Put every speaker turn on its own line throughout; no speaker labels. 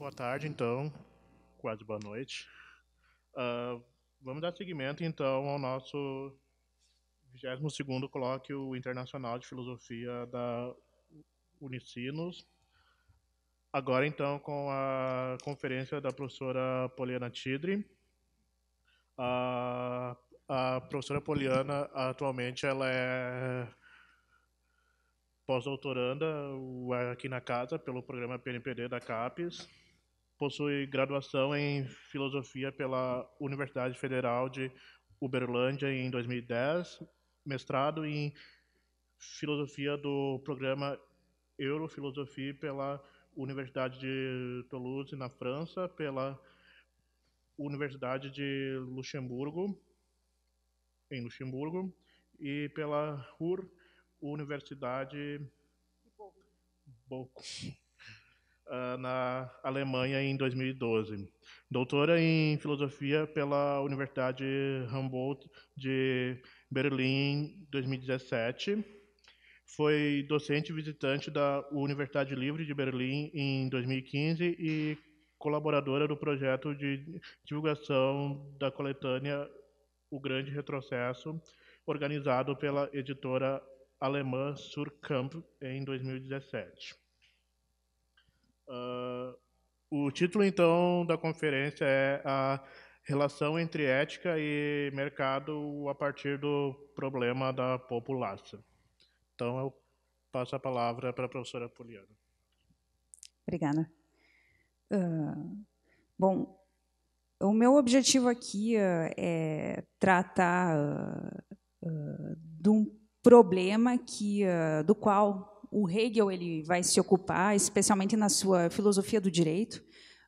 Boa tarde, então, quase boa noite. Uh, vamos dar seguimento, então, ao nosso 22º Colóquio Internacional de Filosofia da Unicinos, agora, então, com a conferência da professora Poliana Tidre. A, a professora Poliana, atualmente, ela é pós-doutoranda aqui na casa pelo programa PNPD da CAPES possui graduação em filosofia pela Universidade Federal de Uberlândia em 2010, mestrado em filosofia do programa Eurofilosofia pela Universidade de Toulouse na França, pela Universidade de Luxemburgo em Luxemburgo e pela UR Universidade Boco uh, na Alemanha em 2012. Doutora em filosofia pela Universidade Humboldt de Berlim em 2017. Foi docente visitante da Universidade Livre de Berlim em 2015 e colaboradora do projeto de divulgação da coletânea O Grande Retrocesso, organizado pela editora alemã Surkamp em 2017. Uh, o título, então, da conferência é a relação entre ética e mercado a partir do problema da população. Então, eu passo a palavra para a professora Poliana.
Obrigada. Uh, bom, o meu objetivo aqui uh, é tratar uh, de um problema que, do qual o Hegel ele vai se ocupar, especialmente na sua filosofia do direito,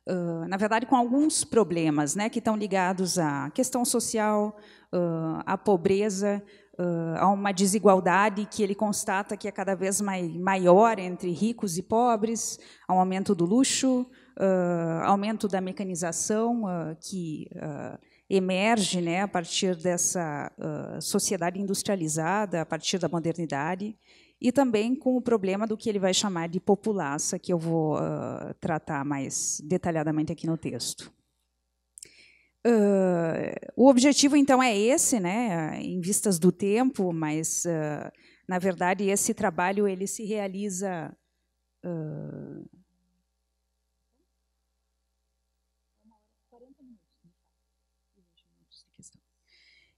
uh, na verdade, com alguns problemas né, que estão ligados à questão social, uh, à pobreza, uh, a uma desigualdade que ele constata que é cada vez mai maior entre ricos e pobres, ao aumento do luxo, uh, aumento da mecanização uh, que uh, emerge né, a partir dessa sociedade industrializada, a partir da modernidade e também com o problema do que ele vai chamar de populaça, que eu vou uh, tratar mais detalhadamente aqui no texto. Uh, o objetivo, então, é esse, né, em vistas do tempo, mas, uh, na verdade, esse trabalho ele se realiza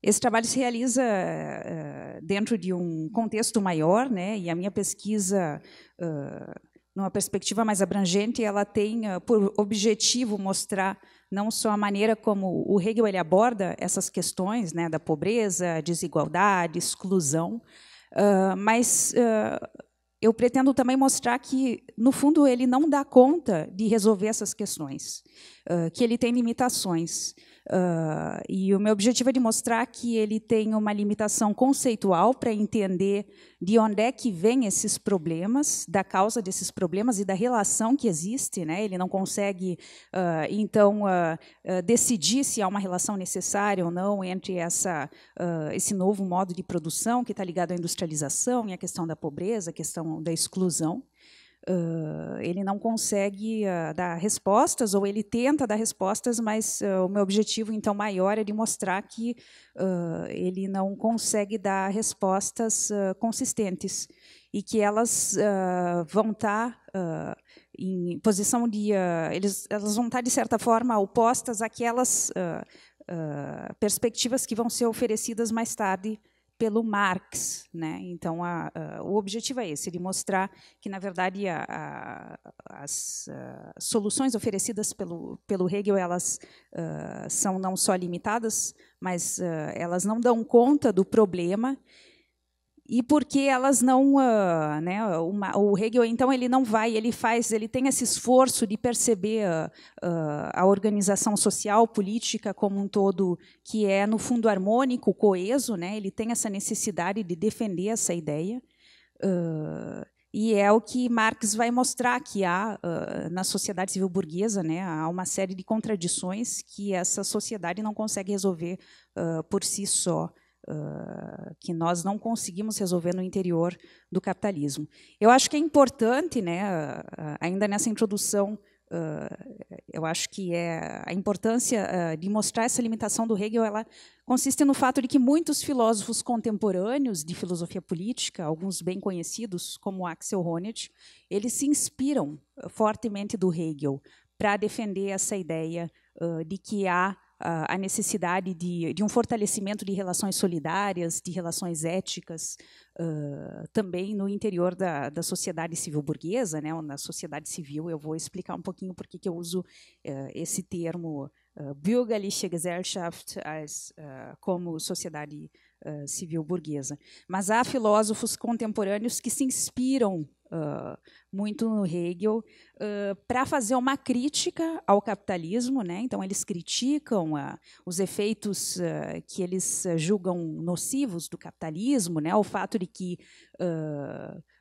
Esse trabalho se realiza eh, dentro de um contexto maior, né? E a minha pesquisa, numa perspectiva mais abrangente, ela tem por objetivo mostrar não só a maneira como o Hegel ele aborda essas questões, né, da pobreza, desigualdade, exclusão, mas eu pretendo também mostrar que, no fundo, ele não dá conta de resolver essas questões, que ele tem limitações. Uh, e o meu objetivo é de mostrar que ele tem uma limitação conceitual para entender de onde é que vêm esses problemas, da causa desses problemas e da relação que existe. Né? Ele não consegue, uh, então, uh, decidir se há uma relação necessária ou não entre essa, esse novo modo de produção que está ligado à industrialização e à questão da pobreza, à questão da exclusão. Uh, ele não consegue uh, dar respostas, ou ele tenta dar respostas, mas uh, o meu objetivo, então, maior é de mostrar que ele não consegue dar respostas consistentes e que elas vão estar tá, em posição de. eles, elas vão estar, tá, de certa forma, opostas àquelas perspectivas que vão ser oferecidas mais tarde pelo Marx. Né? Então, a, a, o objetivo é esse, ele mostrar que, na verdade, a, as soluções oferecidas pelo, pelo Hegel elas ah, são não só limitadas, mas ah, elas não dão conta do problema e porque elas não, uh, né, uma, o Hegel então ele não vai, ele faz, ele tem esse esforço de perceber uh, uh, a organização social, política como um todo que é no fundo harmônico, coeso, né? Ele tem essa necessidade de defender essa ideia. e é o que Marx vai mostrar que há na sociedade civil burguesa, né, há uma série de contradições que essa sociedade não consegue resolver por si só uh, que nós não conseguimos resolver no interior do capitalismo. Eu acho que é importante, né, ah, ah, ainda nessa introdução, uh, eu acho que é a importância uh, de mostrar essa limitação do Hegel, ela consiste no fato de que muitos filósofos contemporâneos de filosofia política, alguns bem conhecidos, como Axel Honneth, eles se inspiram fortemente do Hegel para defender essa ideia de que há a necessidade de, de, um fortalecimento de relações solidárias, de relações éticas, uh, também no interior da, da sociedade civil burguesa, né, ou na sociedade civil. Eu vou explicar um pouquinho por que eu uso uh, esse termo uh, Bürgerliche Gesellschaft as, como sociedade eh, civil burguesa. Mas há filósofos contemporâneos que se inspiram Uh, muito no Hegel, uh, para fazer uma crítica ao capitalismo. Né? Então, eles criticam uh, os efeitos que eles julgam nocivos do capitalismo, né? o fato de que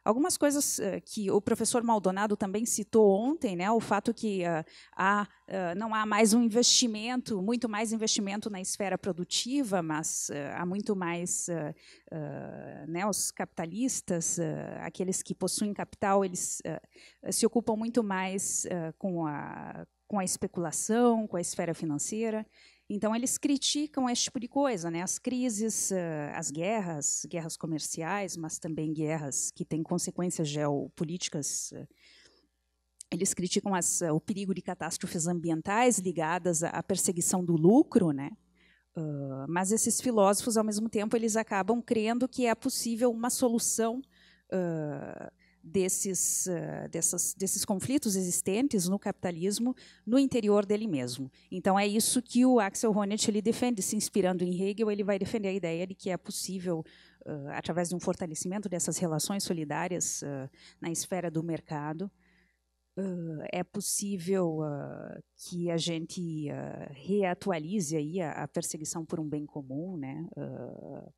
Algumas coisas eh, que o professor Maldonado também citou ontem, né, o fato que uh, há, uh, não há mais um investimento, muito mais investimento na esfera produtiva, mas há muito mais né, os capitalistas, aqueles que possuem capital, eles se ocupam muito mais com a com a especulação, com a esfera financeira. Então, eles criticam esse tipo de coisa, né? as crises, as guerras, guerras comerciais, mas também guerras que têm consequências geopolíticas. Eles criticam as, o perigo de catástrofes ambientais ligadas à perseguição do lucro, né? Uh, mas esses filósofos, ao mesmo tempo, eles acabam crendo que é possível uma solução uh, desses, uh, dessas, desses conflitos existentes no capitalismo no interior dele mesmo. Então, é isso que o Axel Honneth ele defende, se inspirando em Hegel, ele vai defender a ideia de que é possível, uh, através de um fortalecimento dessas relações solidárias uh, na esfera do mercado, é possível que a gente reatualize aí a, a, perseguição por um bem comum, né,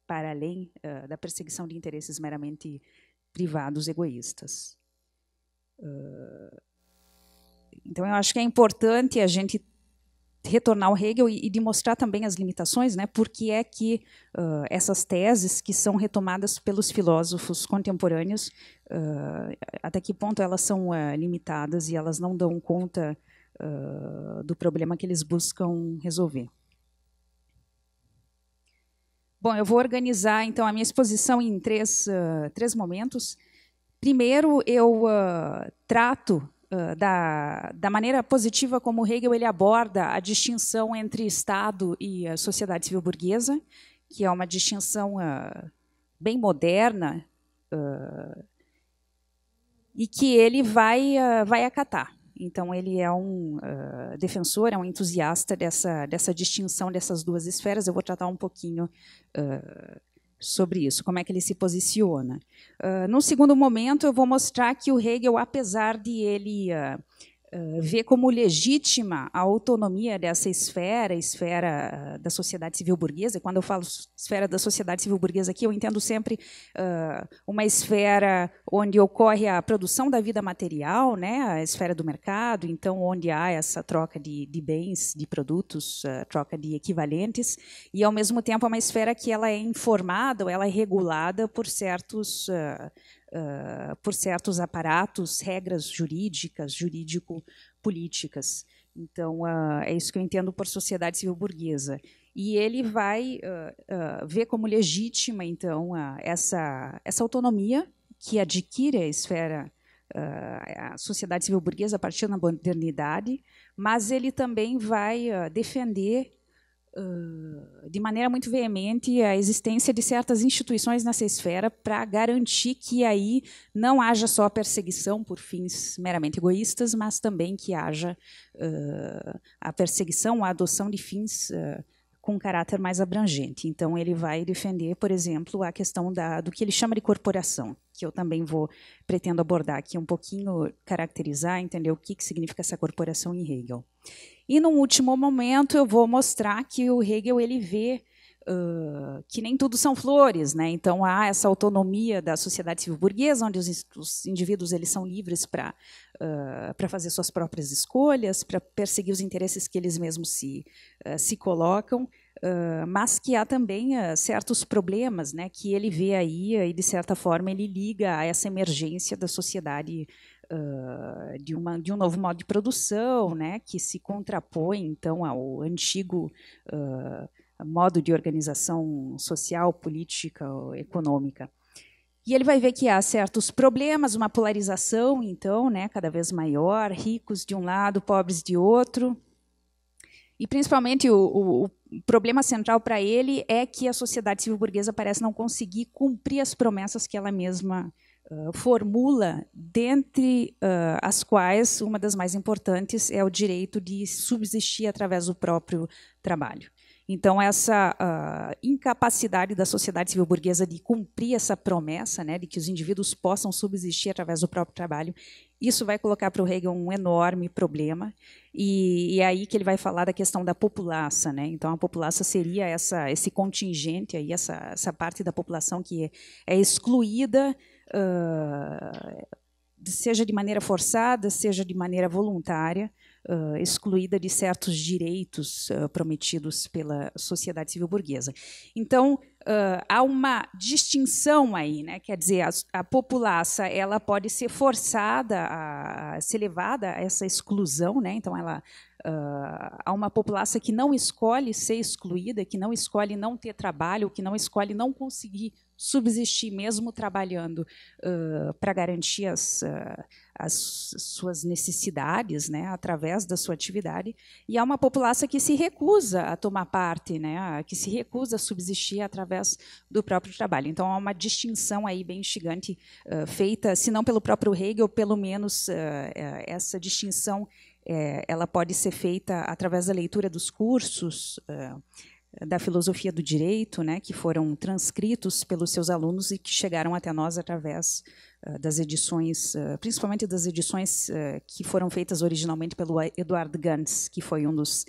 para além da perseguição de interesses meramente uh, privados egoístas. Ah, então, eu acho que é importante a gente retornar ao Hegel e, demonstrar também as limitações, né? Porque é que uh, essas teses que são retomadas pelos filósofos contemporâneos, uh, até que ponto elas são uh, limitadas e elas não dão conta do problema que eles buscam resolver. Bom, eu vou organizar então a minha exposição em três, uh, três momentos. Primeiro, eu uh, trato uh, da, da maneira positiva como Hegel ele aborda a distinção entre Estado e a sociedade civil burguesa, que é uma distinção bem moderna e que ele vai, vai acatar. Então, ele é um uh, defensor, é um entusiasta dessa, dessa distinção dessas duas esferas. Eu vou tratar um pouquinho uh, sobre isso, como é que ele se posiciona. Uh, no segundo momento, eu vou mostrar que o Hegel, apesar de ele uh, eh, vê como legítima a autonomia dessa esfera, esfera eh, da sociedade civil burguesa. E quando eu falo esfera da sociedade civil burguesa aqui, eu entendo sempre uh, uma esfera onde ocorre a produção da vida material, né, a esfera do mercado, então onde há essa troca de, de bens, de produtos, uh, troca de equivalentes, e ao mesmo tempo é uma esfera que ela é informada, ou ela é regulada por certos ah, por certos aparatos, regras jurídicas, jurídico-políticas. Então, uh, é isso que eu entendo por sociedade civil burguesa. E ele vai ah, ver como legítima, então, essa, essa autonomia que adquire a esfera Uh, a sociedade civil burguesa a partir da modernidade, mas ele também vai uh, defender de maneira muito veemente a existência de certas instituições nessa esfera para garantir que aí não haja só perseguição por fins meramente egoístas, mas também que haja uh, a perseguição, a adoção de fins uh, com um caráter mais abrangente. Então, ele vai defender, por exemplo, a questão da, do que ele chama de corporação, que eu também vou pretendo abordar aqui um pouquinho, caracterizar, entender o que, que significa essa corporação em Hegel. E num último momento eu vou mostrar que o Hegel ele vê uh, que nem tudo são flores, né? Então há essa autonomia da sociedade civil burguesa, onde os, os indivíduos eles são livres para uh, para fazer suas próprias escolhas, para perseguir os interesses que eles mesmos se uh, se colocam. mas que há também certos problemas né, que ele vê aí, e de certa forma ele liga a essa emergência da sociedade uh, uh, de, uma, de um novo modo de produção, né, que se contrapõe então ao antigo uh, modo de organização social, política, econômica. E ele vai ver que há certos problemas, uma polarização, então, né, cada vez maior, ricos de um lado, pobres de outro. E, principalmente, o, o, o problema central para ele é que a sociedade civil-burguesa parece não conseguir cumprir as promessas que ela mesma eh, formula, dentre uh, as quais uma das mais importantes é o direito de subsistir através do próprio trabalho. Então, essa uh, incapacidade da sociedade civil burguesa de cumprir essa promessa né, de que os indivíduos possam subsistir através do próprio trabalho, isso vai colocar para o Hegel um enorme problema. E, e, é aí que ele vai falar da questão da populaça. Né? Então, a populaça seria essa, esse contingente, aí, essa, essa parte da população que é, é excluída uh, seja de maneira forçada, seja de maneira voluntária, uh, excluída de certos direitos uh, prometidos pela sociedade civil burguesa. Então, há uma distinção aí, né? quer dizer, a, a ela pode ser forçada a, a ser levada a essa exclusão, né? então ela uh, a uma população que não escolhe ser excluída, que não escolhe não ter trabalho, que não escolhe não conseguir subsistir mesmo trabalhando uh, para garantir as, uh, as, suas necessidades, né, através da sua atividade, e há uma população que se recusa a tomar parte, né, que se recusa a subsistir através do próprio trabalho. Então há uma distinção aí bem instigante uh, feita, se não pelo próprio Hegel, pelo menos essa distinção é, ela pode ser feita através da leitura dos cursos da filosofia do direito, né, que foram transcritos pelos seus alunos e que chegaram até nós através uh, das edições, uh, principalmente das edições uh, que foram feitas originalmente pelo Eduard Gans, que foi um dos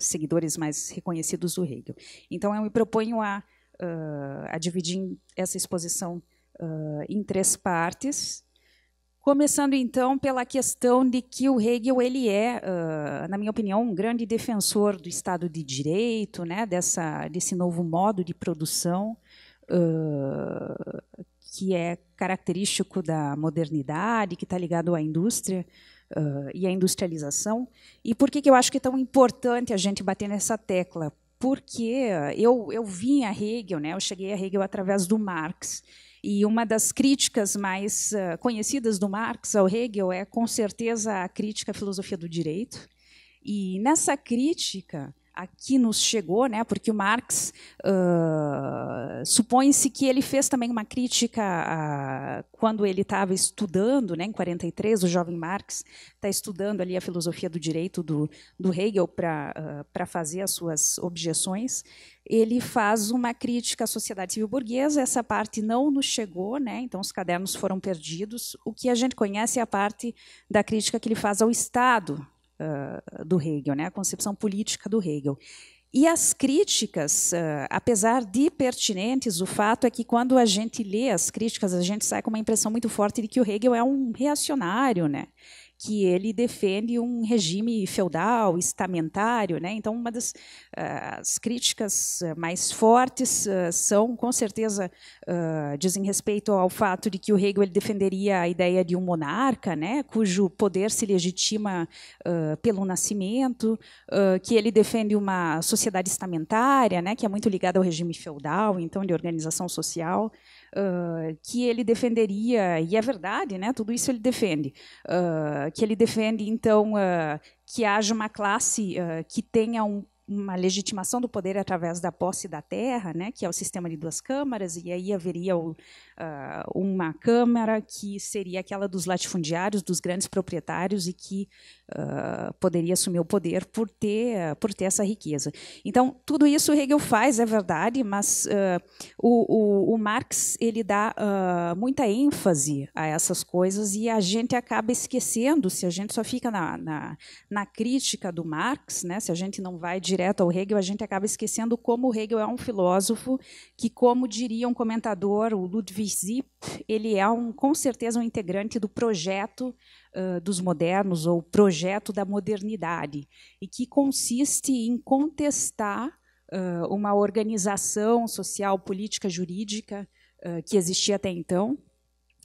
seguidores mais reconhecidos do Hegel. Então, eu me proponho a, a dividir essa exposição em três partes, Começando então pela questão de que o Hegel ele é, uh, na minha opinião, um grande defensor do Estado de Direito, né, dessa, desse novo modo de produção uh, que é característico da modernidade, que está ligado à indústria uh, e à industrialização. E por que, que eu acho que é tão importante a gente bater nessa tecla? porque eu, eu vim a Hegel, né? eu cheguei a Hegel através do Marx. E uma das críticas mais eh, conhecidas do Marx ao Hegel é, com certeza, a crítica à filosofia do direito. E nessa crítica, aqui nos chegou, né, porque o Marx uh, supõe-se que ele fez também uma crítica quando ele estava estudando, né, em 43, o jovem Marx está estudando ali a filosofia do direito do, do Hegel para uh, ah, fazer as suas objeções. Ele faz uma crítica à sociedade civil burguesa, essa parte não nos chegou, né, então os cadernos foram perdidos. O que a gente conhece é a parte da crítica que ele faz ao Estado, uh, do Hegel, né? a concepção política do Hegel. E as críticas, uh, apesar de pertinentes, o fato é que quando a gente lê as críticas, a gente sai com uma impressão muito forte de que o Hegel é um reacionário, né? que ele defende um regime feudal, estamentário, né? Então, uma das uh, críticas eh, mais fortes uh, são, com certeza, uh, dizem respeito ao fato de que o Hegel ele defenderia a ideia de um monarca, né? Cujo poder se legitima pelo nascimento, que ele defende uma sociedade estamentária, né? Que é muito ligada ao regime feudal, então de organização social que ele defenderia, e é verdade, né, tudo isso ele defende, uh, que ele defende, então, que haja uma classe que tenha um uma legitimação do poder através da posse da terra, né, que é o sistema de duas câmaras, e aí haveria o, uh, uma Câmara que seria aquela dos latifundiários, dos grandes proprietários e que uh, poderia assumir o poder por ter, ah, por ter essa riqueza. Então, tudo isso Hegel faz, é verdade, mas o, o, o, Marx ele dá muita ênfase a essas coisas e a gente acaba esquecendo, se a gente só fica na, na, na crítica do Marx, né, se a gente não vai direto ao Hegel, a gente acaba esquecendo como o Hegel é um filósofo que, como diria um comentador, o Ludwig Zip ele é um, com certeza um integrante do projeto uh, dos modernos ou projeto da modernidade e que consiste em contestar uh, uma organização social, política, jurídica uh, que existia até então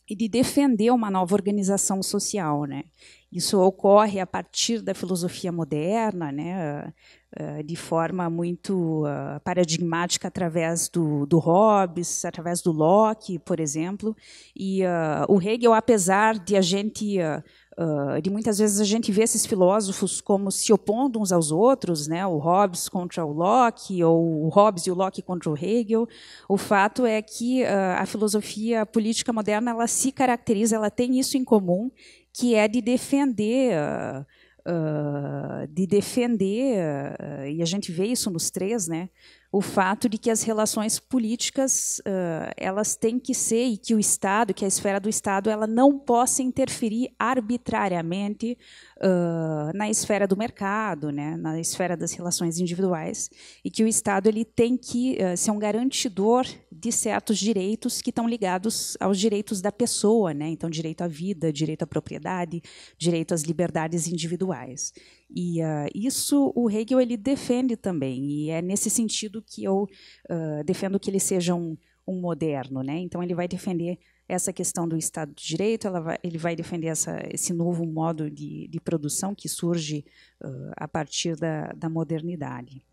e de defender uma nova organização social, né? Isso ocorre a partir da filosofia moderna, né? Eh, de forma muito eh, paradigmática através do, do Hobbes, através do Locke, por exemplo. E eh, o Hegel, apesar de a gente Uh, de muitas vezes a gente vê esses filósofos como se opondo uns aos outros, né? O Hobbes contra o Locke, ou o Hobbes e o Locke contra o Hegel. O fato é que uh, a filosofia política moderna ela se caracteriza, ela tem isso em comum, que é de defender uh, de defender, uh, e a gente vê isso nos três, né, o fato de que as relações políticas uh, elas têm que ser e que o Estado, que a esfera do Estado, ela não possa interferir arbitrariamente uh, na esfera do mercado, né, na esfera das relações individuais, e que o Estado ele tem que uh, ser um garantidor de certos direitos que estão ligados aos direitos da pessoa, né, então direito à vida, direito à propriedade, direito às liberdades individuais. E uh, isso o Hegel ele defende também, e é nesse sentido que eu defendo que ele seja um, um moderno, né? Então ele vai defender essa questão do Estado de Direito, vai, ele vai defender essa, esse novo modo de, de produção que surge uh, a partir da, da modernidade.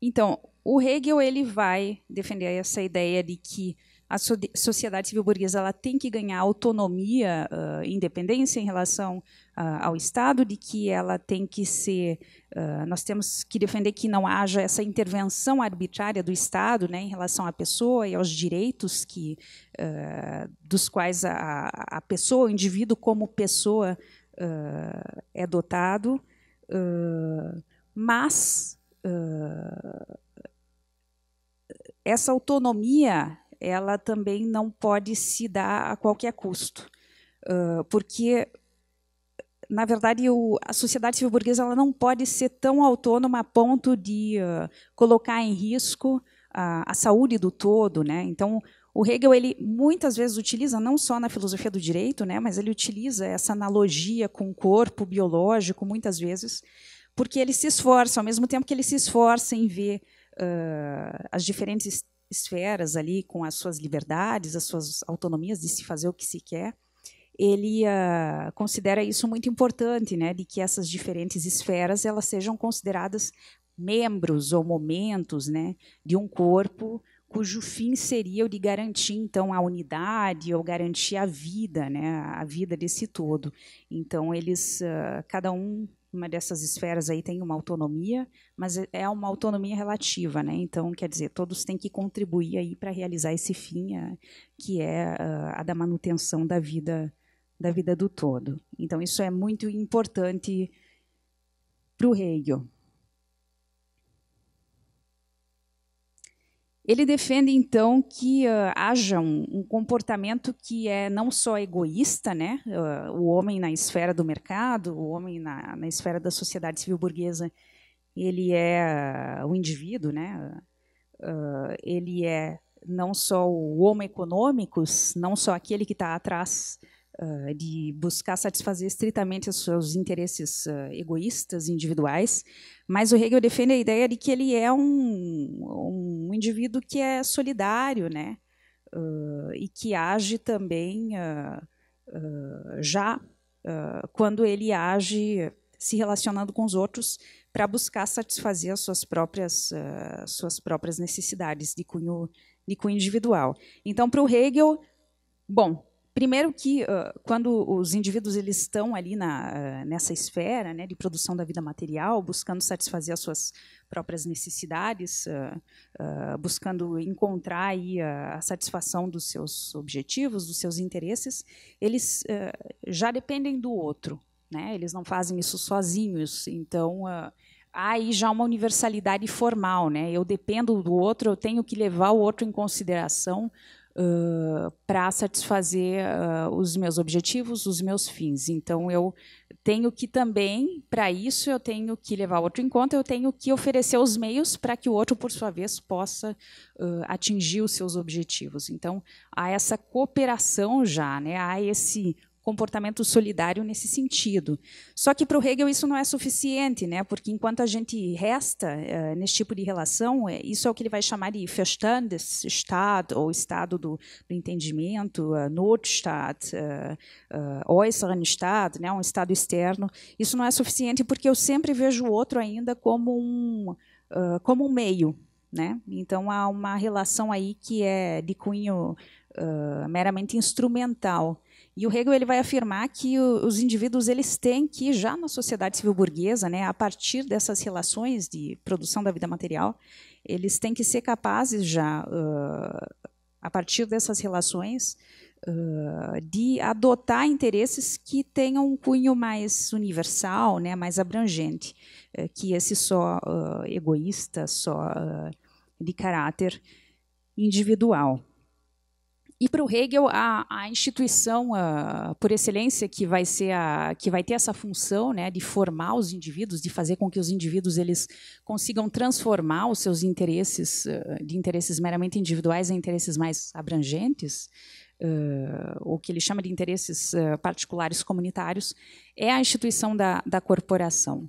Então, o Hegel ele vai defender essa ideia de que a sociedade civil burguesa ela tem que ganhar autonomia, uh, independência em relação uh, ao Estado, de que ela tem que ser, uh, nós temos que defender que não haja essa intervenção arbitrária do Estado, né, em relação à pessoa e aos direitos que, dos quais a, a pessoa, o indivíduo como pessoa é dotado, mas essa autonomia ela também não pode se dar a qualquer custo, uh, porque na verdade, o, a sociedade civil burguesa ela não pode ser tão autônoma a ponto de uh, colocar em risco a, a saúde do todo, né? Então, o Hegel ele muitas vezes utiliza não só na filosofia do direito, né, mas ele utiliza essa analogia com o corpo biológico muitas vezes, porque ele se esforça, ao mesmo tempo que ele se esforça em ver uh, as diferentes esferas ali, com as suas liberdades, as suas autonomias de se fazer o que se quer, ele uh, considera isso muito importante, né, de que essas diferentes esferas elas sejam consideradas membros ou momentos, né, de um corpo cujo fim seria o de garantir então a unidade ou garantir a vida, né, a vida desse todo. Então eles, uh, cada um uma dessas esferas aí tem uma autonomia, mas é, é uma autonomia relativa, né? Então, quer dizer, todos têm que contribuir aí para realizar esse fim, a, é, que é a, ah, a, da manutenção da vida da vida do todo. Então, isso é muito importante para o Hegel. Ele defende, então, que uh, haja um, um, comportamento que é não só egoísta, né? Uh, o homem na esfera do mercado, o homem na, na esfera da sociedade civil burguesa, ele é uh, o indivíduo, né? ele é não só o homem econômicos, não só aquele que está atrás ah, de buscar satisfazer estritamente os seus interesses uh, egoístas, individuais, mas o Hegel defende a ideia de que ele é um, um indivíduo que é solidário, né? Uh, e que age também já quando ele age se relacionando com os outros para buscar satisfazer as suas próprias, uh, suas próprias necessidades de cunho, de cunho individual. Então, para o Hegel, bom, Primeiro que uh, quando os indivíduos eles estão ali na, uh, nessa esfera né, de produção da vida material, buscando satisfazer as suas próprias necessidades, uh, buscando encontrar aí, a satisfação dos seus objetivos, dos seus interesses, eles já dependem do outro, né? Eles não fazem isso sozinhos, então há aí já uma universalidade formal, né? Eu dependo do outro, eu tenho que levar o outro em consideração para satisfazer uh, os meus objetivos, os meus fins. Então, eu tenho que também, para isso, eu tenho que levar o outro em conta, eu tenho que oferecer os meios para que o outro, por sua vez, possa uh, atingir os seus objetivos. Então, há essa cooperação já, né? há esse comportamento solidário nesse sentido. Só que para o Hegel isso não é suficiente, né? porque enquanto a gente resta uh, eh, nesse tipo de relação, eh, isso é o que ele vai chamar de Verstandesstaat, ou estado do, do entendimento, uh, eh, Notstaat, uh, uh, Äußerenstaat, né? um estado externo. Isso não é suficiente porque eu sempre vejo o outro ainda como um, uh, como um meio. Né? Então há uma relação aí que é de cunho meramente instrumental e o Hegel ele vai afirmar que o, os indivíduos eles têm que já na sociedade civil burguesa, né, a partir dessas relações de produção da vida material, eles têm que ser capazes já uh, a partir dessas relações uh, de adotar interesses que tenham um cunho mais universal, né, mais abrangente, uh, que esse só ah, egoísta, só de caráter individual. E para o Hegel, a, a instituição a, por excelência que vai ser a, que vai ter essa função, né, de formar os indivíduos, de fazer com que os indivíduos eles consigam transformar os seus interesses eh, de interesses meramente individuais em interesses mais abrangentes, uh, eh, o que ele chama de interesses uh, particulares comunitários, é a instituição da, da corporação.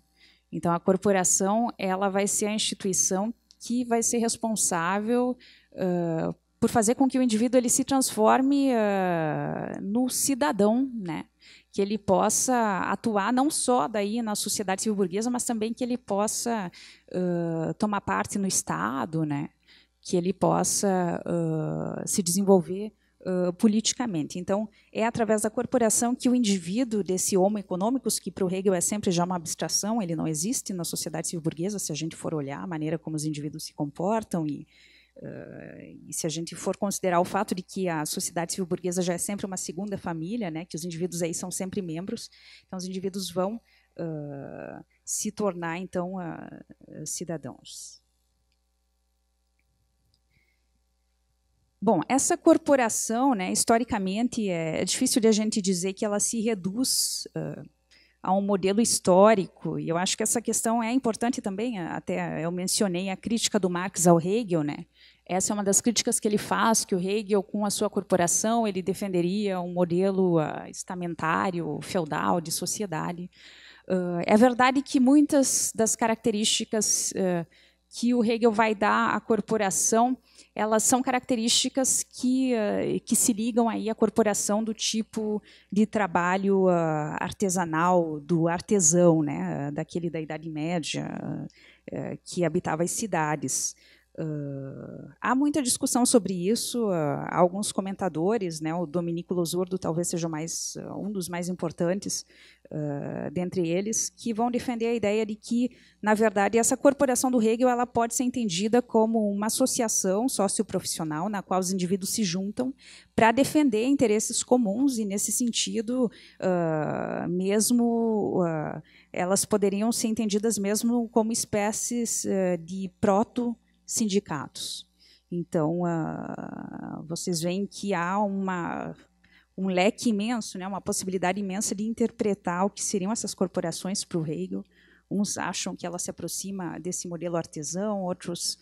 Então, a corporação ela vai ser a instituição que vai ser responsável uh, por fazer com que o indivíduo ele se transforme uh, no cidadão, né? que ele possa atuar não só daí na sociedade civil burguesa, mas também que ele possa uh, tomar parte no Estado, né? que ele possa uh, se desenvolver Uh, politicamente. Então, é através da corporação que o indivíduo desse homo econômicos, que para o Hegel é sempre já uma abstração, ele não existe na sociedade civil burguesa, se a gente for olhar a maneira como os indivíduos se comportam e, Uh, e se a gente for considerar o fato de que a sociedade civil burguesa já é sempre uma segunda família, né, que os indivíduos aí são sempre membros, então os indivíduos vão uh, se tornar então uh, cidadãos. Bom, essa corporação, né, historicamente, é, é, difícil de a gente dizer que ela se reduz ah, a um modelo histórico. E eu acho que essa questão é importante também, até eu mencionei a crítica do Marx ao Hegel, né? Essa é uma das críticas que ele faz, que o Hegel, com a sua corporação, ele defenderia um modelo uh, estamentário, feudal, de sociedade. Uh, é verdade que muitas das características uh, que o Hegel vai dar à corporação, elas são características que, que se ligam aí à corporação do tipo de trabalho artesanal, do artesão, né, daquele da Idade Média, que habitava as cidades. Ah, há muita discussão sobre isso. Uh, alguns comentadores, né, o Dominico Losurdo talvez seja mais, uh, um dos mais importantes dentre eles, que vão defender a ideia de que, na verdade, essa corporação do Hegel ela pode ser entendida como uma associação socioprofissional na qual os indivíduos se juntam para defender interesses comuns e, nesse sentido, mesmo elas poderiam ser entendidas mesmo como espécies eh, de proto sindicatos. Então, uh, vocês veem que há uma, um leque imenso, né, uma possibilidade imensa de interpretar o que seriam essas corporações para o Hegel. Uns acham que ela se aproxima desse modelo artesão, outros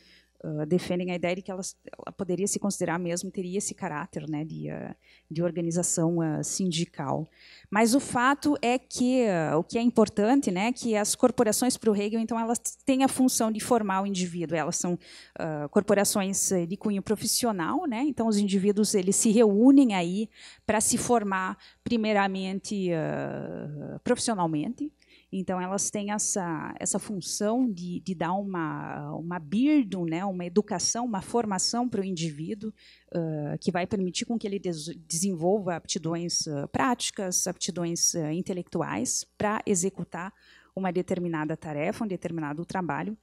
ah, defendem a ideia de que ela, ela, poderia se considerar mesmo, teria esse caráter né, de, uh, de organização uh, sindical. Mas o fato é que, o que é importante, né, é que as corporações para o Hegel, então, elas têm a função de formar o indivíduo, elas são corporações eh, de cunho profissional, né, então os indivíduos eles se reúnem aí para se formar primeiramente profissionalmente, então, elas têm essa, essa função de, de dar uma, uma birdo, né, uma educação, uma formação para o indivíduo, uh, que vai permitir com que ele des desenvolva aptidões uh, práticas, aptidões uh, intelectuais, para executar uma determinada tarefa, um determinado trabalho,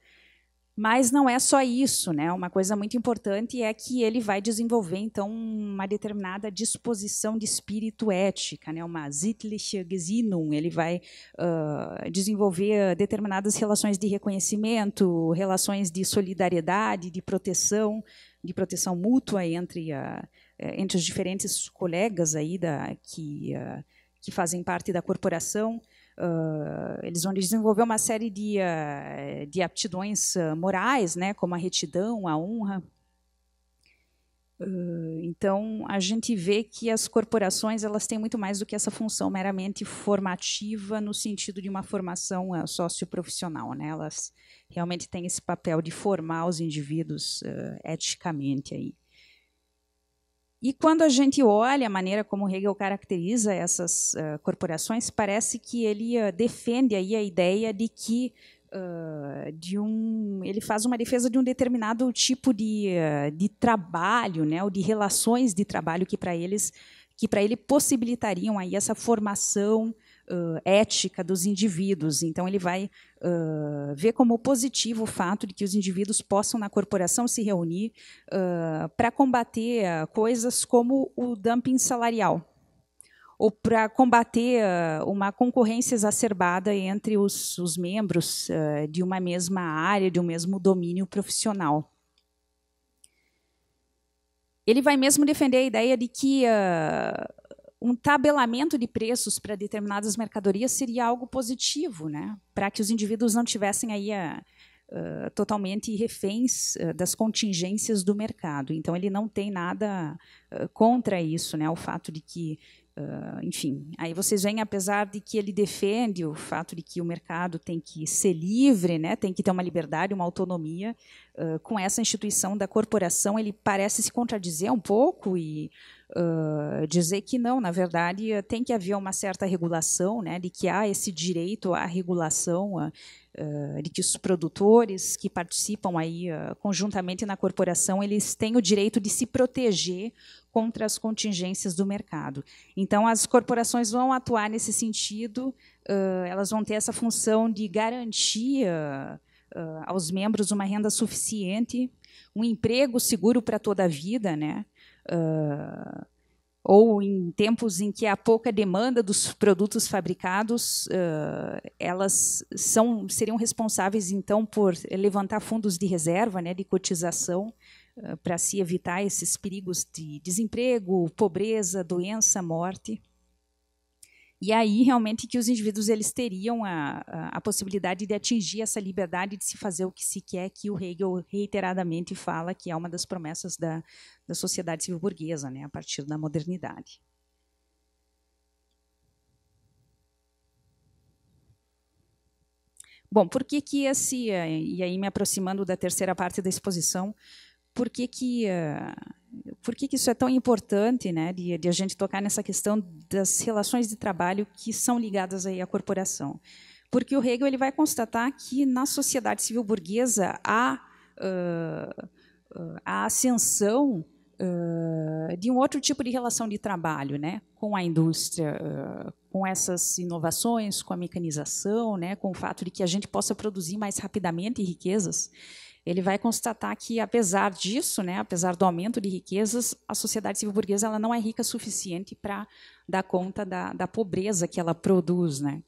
mas não é só isso, né? Uma coisa muito importante é que ele vai desenvolver então uma determinada disposição de espírito ética, né? Uma sittliche Gesinnung. Ele vai uh, desenvolver determinadas relações de reconhecimento, relações de solidariedade, de proteção, de proteção mútua entre a, eh, entre os diferentes colegas aí da que uh, que fazem parte da corporação. Ah, eles vão desenvolver uma série de, uh, de aptidões uh, morais, né, como a retidão, a honra. então, a gente vê que as corporações elas têm muito mais do que essa função meramente formativa no sentido de uma formação uh, socioprofissional. Né? Elas realmente têm esse papel de formar os indivíduos eticamente. Aí. E quando a gente olha a maneira como Hegel caracteriza essas uh, corporações, parece que ele uh, defende aí a ideia de que uh, de um, ele faz uma defesa de um determinado tipo de, de trabalho, né, ou de relações de trabalho que para eles que para ele possibilitariam aí essa formação ética dos indivíduos. Então ele vai uh, vê como positivo o fato de que os indivíduos possam, na corporação, se reunir uh, para combater uh, coisas como o dumping salarial ou para combater uma concorrência exacerbada entre os, os membros de uma mesma área, de um mesmo domínio profissional. Ele vai mesmo defender a ideia de que uh, um tabelamento de preços para determinadas mercadorias seria algo positivo, né? para que os indivíduos não tivessem aí a, uh, ah, totalmente reféns uh, das contingências do mercado. Então, ele não tem nada uh, contra isso, né? o fato de que Uh, enfim, aí vocês veem, apesar de que ele defende o fato de que o mercado tem que ser livre, né, tem que ter uma liberdade, uma autonomia, uh, com essa instituição da corporação, ele parece se contradizer um pouco e uh, dizer que não, na verdade, tem que haver uma certa regulação, né, de que há esse direito à regulação, eh, de que os produtores que participam aí uh, conjuntamente na corporação eles têm o direito de se proteger contra as contingências do mercado. Então as corporações vão atuar nesse sentido, uh, elas vão ter essa função de garantia aos membros uma renda suficiente, um emprego seguro para toda a vida, né? Uh, ou em tempos em que há pouca demanda dos produtos fabricados, uh, elas são, seriam responsáveis, então, por levantar fundos de reserva, né, de cotização, uh, eh, para se evitar esses perigos de desemprego, pobreza, doença, morte. E aí realmente que os indivíduos eles teriam a, a, a, possibilidade de atingir essa liberdade de se fazer o que se quer, que o Hegel reiteradamente fala que é uma das promessas da, da sociedade civil burguesa, né, a partir da modernidade. Bom, por que que esse, eh, e aí me aproximando da terceira parte da exposição, por que que eh, por que, que isso é tão importante, né, de, de, a gente tocar nessa questão das relações de trabalho que são ligadas aí à corporação? Porque o Hegel ele vai constatar que na sociedade civil burguesa há uh, a ascensão uh, de um outro tipo de relação de trabalho, né, com a indústria, uh, com essas inovações, com a mecanização, né, com o fato de que a gente possa produzir mais rapidamente riquezas ele vai constatar que, apesar disso, né, apesar do aumento de riquezas, a sociedade civil burguesa ela não é rica o suficiente para dar conta da, da pobreza que ela produz. Né?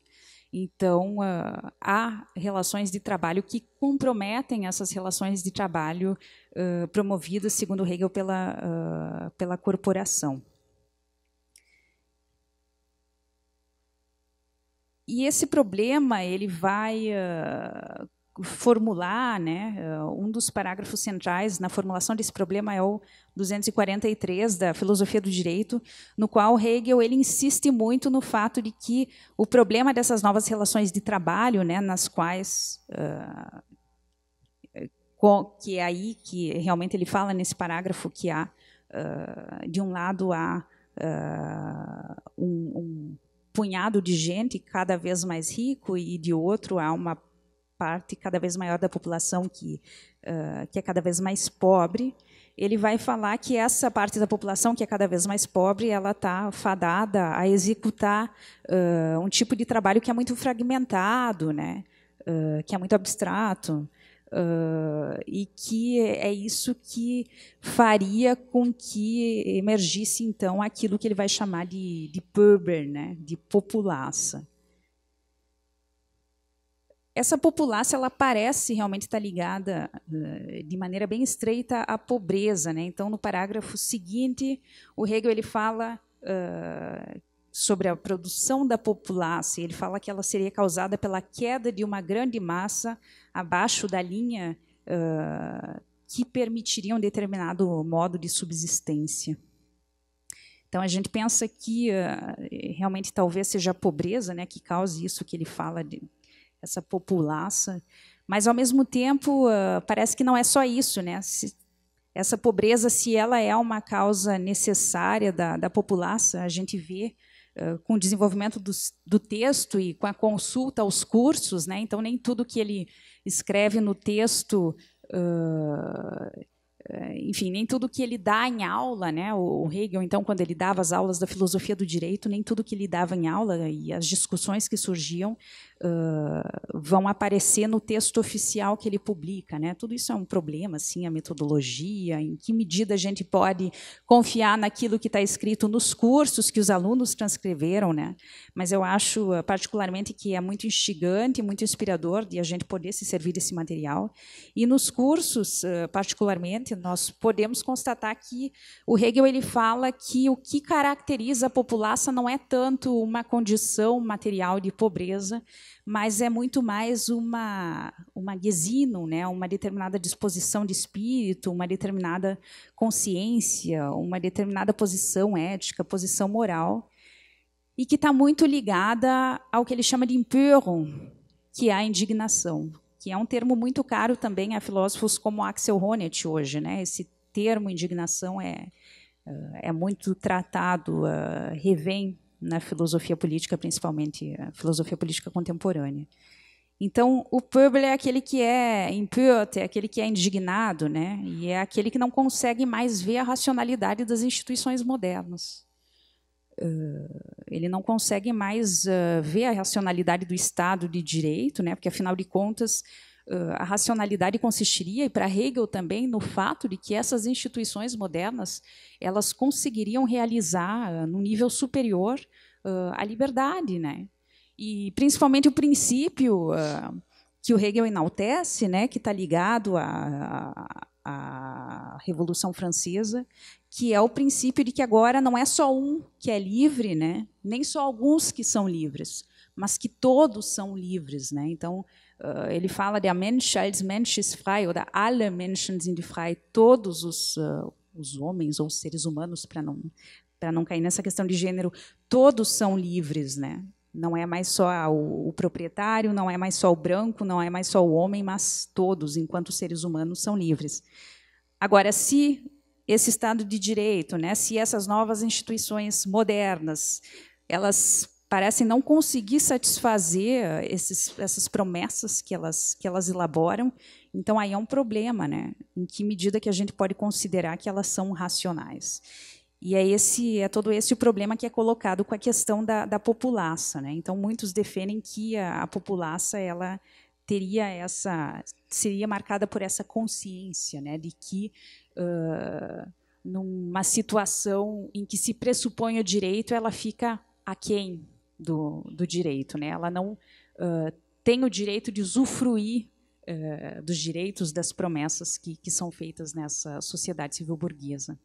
Então, uh, há relações de trabalho que comprometem essas relações de trabalho uh, promovidas, segundo Hegel, pela, uh, pela corporação. E esse problema ele vai formular, né, eh, um dos parágrafos centrais na formulação desse problema é o 243 da filosofia do direito, no qual Hegel ele insiste muito no fato de que o problema dessas novas relações de trabalho, né, nas quais uh, que é aí que realmente ele fala nesse parágrafo que há uh, de um lado há uh, um, um punhado de gente cada vez mais rico e de outro há uma parte cada vez maior da população que, uh, que é cada vez mais pobre, ele vai falar que essa parte da população que é cada vez mais pobre, ela está fadada a executar uh, um tipo de trabalho que é muito fragmentado, né? Uh, que é muito abstrato. Uh, e que é isso que faria com que emergisse então aquilo que ele vai chamar de, de Purber, né, de populaça essa população ela parece realmente estar tá ligada eh, de maneira bem estreita à pobreza, né? Então no parágrafo seguinte o Hegel ele fala uh, sobre a produção da população, ele fala que ela seria causada pela queda de uma grande massa abaixo da linha uh, que permitiria um determinado modo de subsistência. Então a gente pensa que uh, realmente talvez seja a pobreza, né, que cause isso que ele fala de, essa populaça. Mas, ao mesmo tempo, ah, parece que não é só isso. Né? Se, essa pobreza, se ela é uma causa necessária da, da populaça, a gente vê uh, com o desenvolvimento do, do, texto e com a consulta aos cursos. Né? Então, nem tudo que ele escreve no texto uh, enfim, nem tudo que ele dá em aula, né? O Hegel, então, quando ele dava as aulas da filosofia do direito, nem tudo que ele dava em aula e as discussões que surgiam vão aparecer no texto oficial que ele publica. Né? Tudo isso é um problema, assim, a metodologia, em que medida a gente pode confiar naquilo que está escrito nos cursos que os alunos transcreveram. Né? Mas eu acho, eh, particularmente, que é muito instigante, muito inspirador de a gente poder se servir desse material. E nos cursos, eh, particularmente, nós podemos constatar que o Hegel ele fala que o que caracteriza a população não é tanto uma condição material de pobreza, mas é muito mais uma, uma gesino, né? uma determinada disposição de espírito, uma determinada consciência, uma determinada posição ética, posição moral, e que está muito ligada ao que ele chama de empurron, que é a indignação, que é um termo muito caro também a filósofos como Axel Honneth hoje. Né? Esse termo indignação é, é, é muito tratado, uh, revém na filosofia política, principalmente a filosofia política contemporânea. Então, o Pöbel é aquele que é empurte, é aquele que é indignado, né? e é aquele que não consegue mais ver a racionalidade das instituições modernas. Uh, ele não consegue mais uh, ver a racionalidade do Estado de direito, né? porque, afinal de contas, a racionalidade consistiria, e para Hegel também, no fato de que essas instituições modernas elas conseguiriam realizar, no nível superior, a liberdade. Né? E, principalmente, o princípio que o Hegel enaltece, né, que está ligado à, à, Revolução Francesa, que é o princípio de que agora não é só um que é livre, né, nem só alguns que são livres, mas que todos são livres. Né? Então, uh, ele fala de Mensch als Mensch ist frei, oder alle Menschen sind frei, todos os, uh, os homens ou seres humanos, para não, não cair nessa questão de gênero, todos são livres. Né? Não é mais só o, o proprietário, não é mais só o branco, não é mais só o homem, mas todos, enquanto seres humanos, são livres. Agora, se esse Estado de Direito, né, se essas novas instituições modernas, elas parecem não conseguir satisfazer esses, essas promessas que elas, que elas elaboram. Então, aí é um problema, né? Em que medida que a gente pode considerar que elas são racionais? E é, esse, é todo esse o problema que é colocado com a questão da, da populaça. Né? Então, muitos defendem que a, a populaça ela teria essa seria marcada por essa consciência né, de que uh, numa situação em que se pressupõe o direito ela fica a quem do, do direito. Né? Ela não uh, tem o direito de usufruir uh, dos direitos, das promessas que, que são feitas nessa sociedade civil burguesa.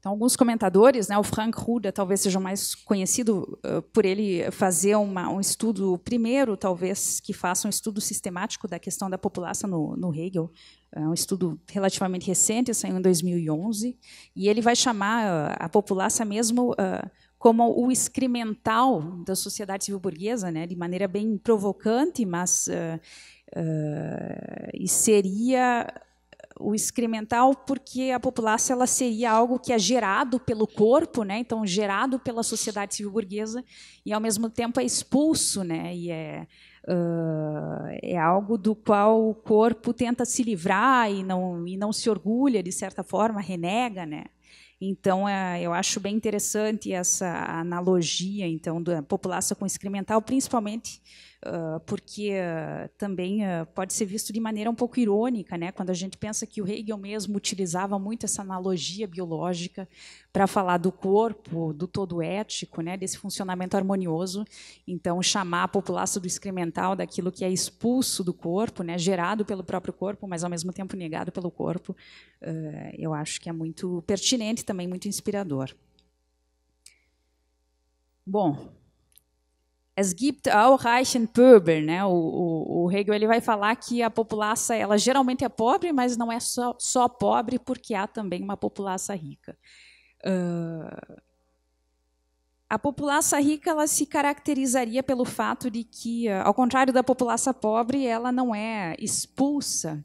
Então, alguns comentadores, né, o Frank Ruda talvez seja mais conhecido uh, por ele fazer uma, um estudo, primeiro, talvez, que faça um estudo sistemático da questão da população no, no Hegel, é um estudo relativamente recente, saiu em 2011, e ele vai chamar a população mesmo uh, como o excremental da sociedade civil burguesa, né, de maneira bem provocante, mas uh, uh, seria o excremental porque a população ela seria algo que é gerado pelo corpo, né? Então gerado pela sociedade civil burguesa e ao mesmo tempo é expulso, né? E é uh, é algo do qual o corpo tenta se livrar e não e não se orgulha de certa forma, renega, né? Então, é, eu acho bem interessante essa analogia, então, da população com excremental, principalmente porque uh, também uh, pode ser visto de maneira um pouco irônica, né? quando a gente pensa que o Hegel mesmo utilizava muito essa analogia biológica para falar do corpo, do todo ético, né? desse funcionamento harmonioso. Então, chamar a população do excremental daquilo que é expulso do corpo, né? gerado pelo próprio corpo, mas ao mesmo tempo negado pelo corpo, eu acho que é muito pertinente também, muito inspirador. Bom, Es gibt auch reichen Pöbel, né? O, o, o, Hegel ele vai falar que a população ela geralmente é pobre, mas não é só, só pobre porque há também uma população rica. Uh, a população rica ela se caracterizaria pelo fato de que, ah, ao contrário da população pobre, ela não é expulsa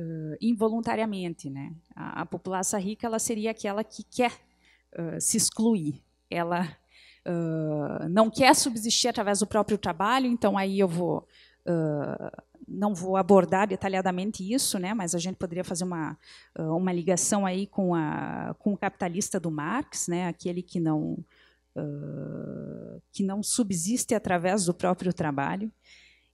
uh, involuntariamente, né? A, a população rica ela seria aquela que quer uh, se excluir, ela não quer subsistir através do próprio trabalho, então aí eu vou. Uh, não vou abordar detalhadamente isso, né, mas a gente poderia fazer uma, uma ligação aí com, a, com o capitalista do Marx, né, aquele que não, uh, que não subsiste através do próprio trabalho.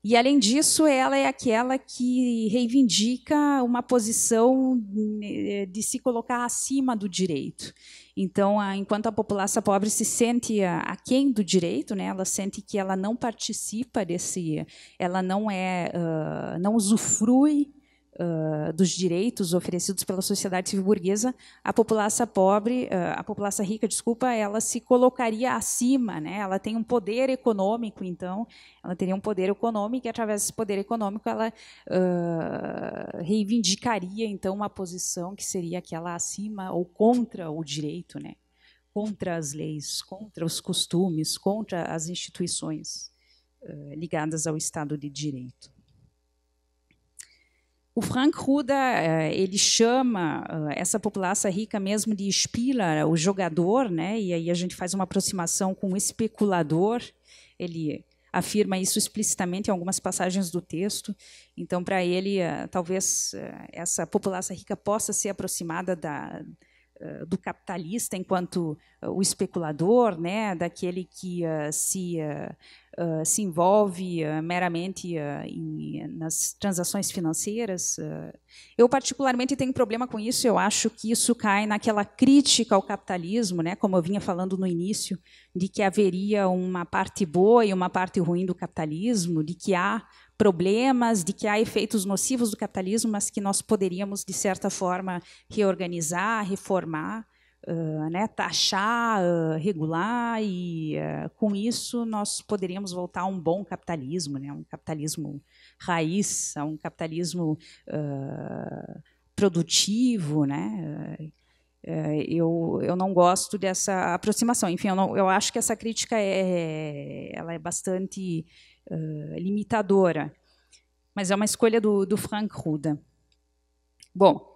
E, além disso, ela é aquela que reivindica uma posição né, de se colocar acima do direito. Então, enquanto a população pobre se sente ah, aquém do direito, né, ela sente que ela não participa desse, ela não é, uh, não usufrui uh, dos direitos oferecidos pela sociedade civil burguesa, a população pobre, uh, a população rica, desculpa, ela se colocaria acima, né? Ela tem um poder econômico, então, ela teria um poder econômico e através desse poder econômico ela uh, reivindicaria então uma posição que seria aquela acima ou contra o direito, né? Contra as leis, contra os costumes, contra as instituições ligadas ao Estado de Direito. O Frank Ruda eh, ele chama eh, essa população rica mesmo de Spieler, o jogador, né? E aí a gente faz uma aproximação com o especulador. Ele afirma isso explicitamente em algumas passagens do texto. Então, para ele, eh, talvez essa população rica possa ser aproximada da eh, do capitalista enquanto eh, o especulador, né, daquele que uh, se, uh, uh, se envolve meramente em, nas transações financeiras. Eu particularmente tenho problema com isso. Eu acho que isso cai naquela crítica ao capitalismo, né, como eu vinha falando no início, de que haveria uma parte boa e uma parte ruim do capitalismo, de que há problemas, de que há efeitos nocivos do capitalismo, mas que nós poderíamos, de certa forma, reorganizar, reformar, uh, né, taxar, uh, regular, e uh, com isso nós poderíamos voltar a um bom capitalismo, né, um capitalismo raiz, a um capitalismo produtivo, né, eu, eu não gosto dessa aproximação. Enfim, eu, não, eu acho que essa crítica é, ela é bastante eh, limitadora, mas é uma escolha do, do Frank Ruda. Bom,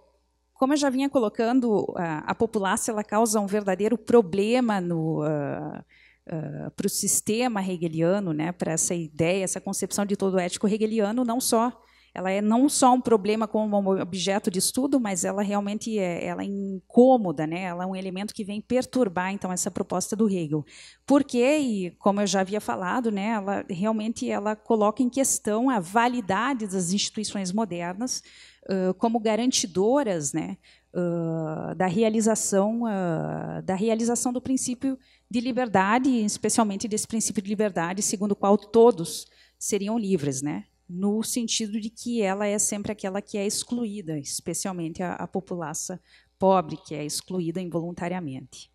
como eu já vinha colocando, a, a populácia ela causa um verdadeiro problema no, uh, eh, uh, eh, para o sistema hegeliano, né, para essa ideia, essa concepção de todo ético hegeliano, não só ela é não só um problema como um objeto de estudo, mas ela realmente é, ela é incômoda, né? ela é um elemento que vem perturbar então essa proposta do Hegel. Porque, e como eu já havia falado, né, ela realmente ela coloca em questão a validade das instituições modernas uh, como garantidoras né, uh, da, realização, uh, da realização do princípio de liberdade, especialmente desse princípio de liberdade, segundo o qual todos seriam livres, né? no sentido de que ela é sempre aquela que é excluída, especialmente a, a população pobre, que é excluída involuntariamente.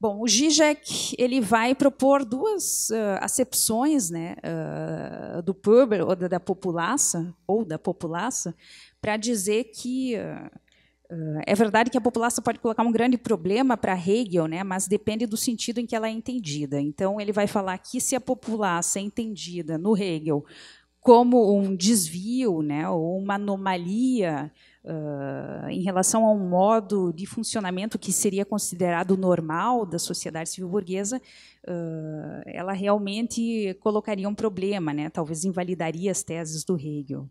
Bom, o Zizek ele vai propor duas uh, acepções né, uh, do puber, ou da, da ou da população, para dizer que uh, é verdade que a população pode colocar um grande problema para Hegel, né, mas depende do sentido em que ela é entendida. Então, ele vai falar que se a população é entendida no Hegel como um desvio, né, ou uma anomalia uh, em relação a um modo de funcionamento que seria considerado normal da sociedade civil burguesa, uh, ela realmente colocaria um problema, né, talvez invalidaria as teses do Hegel.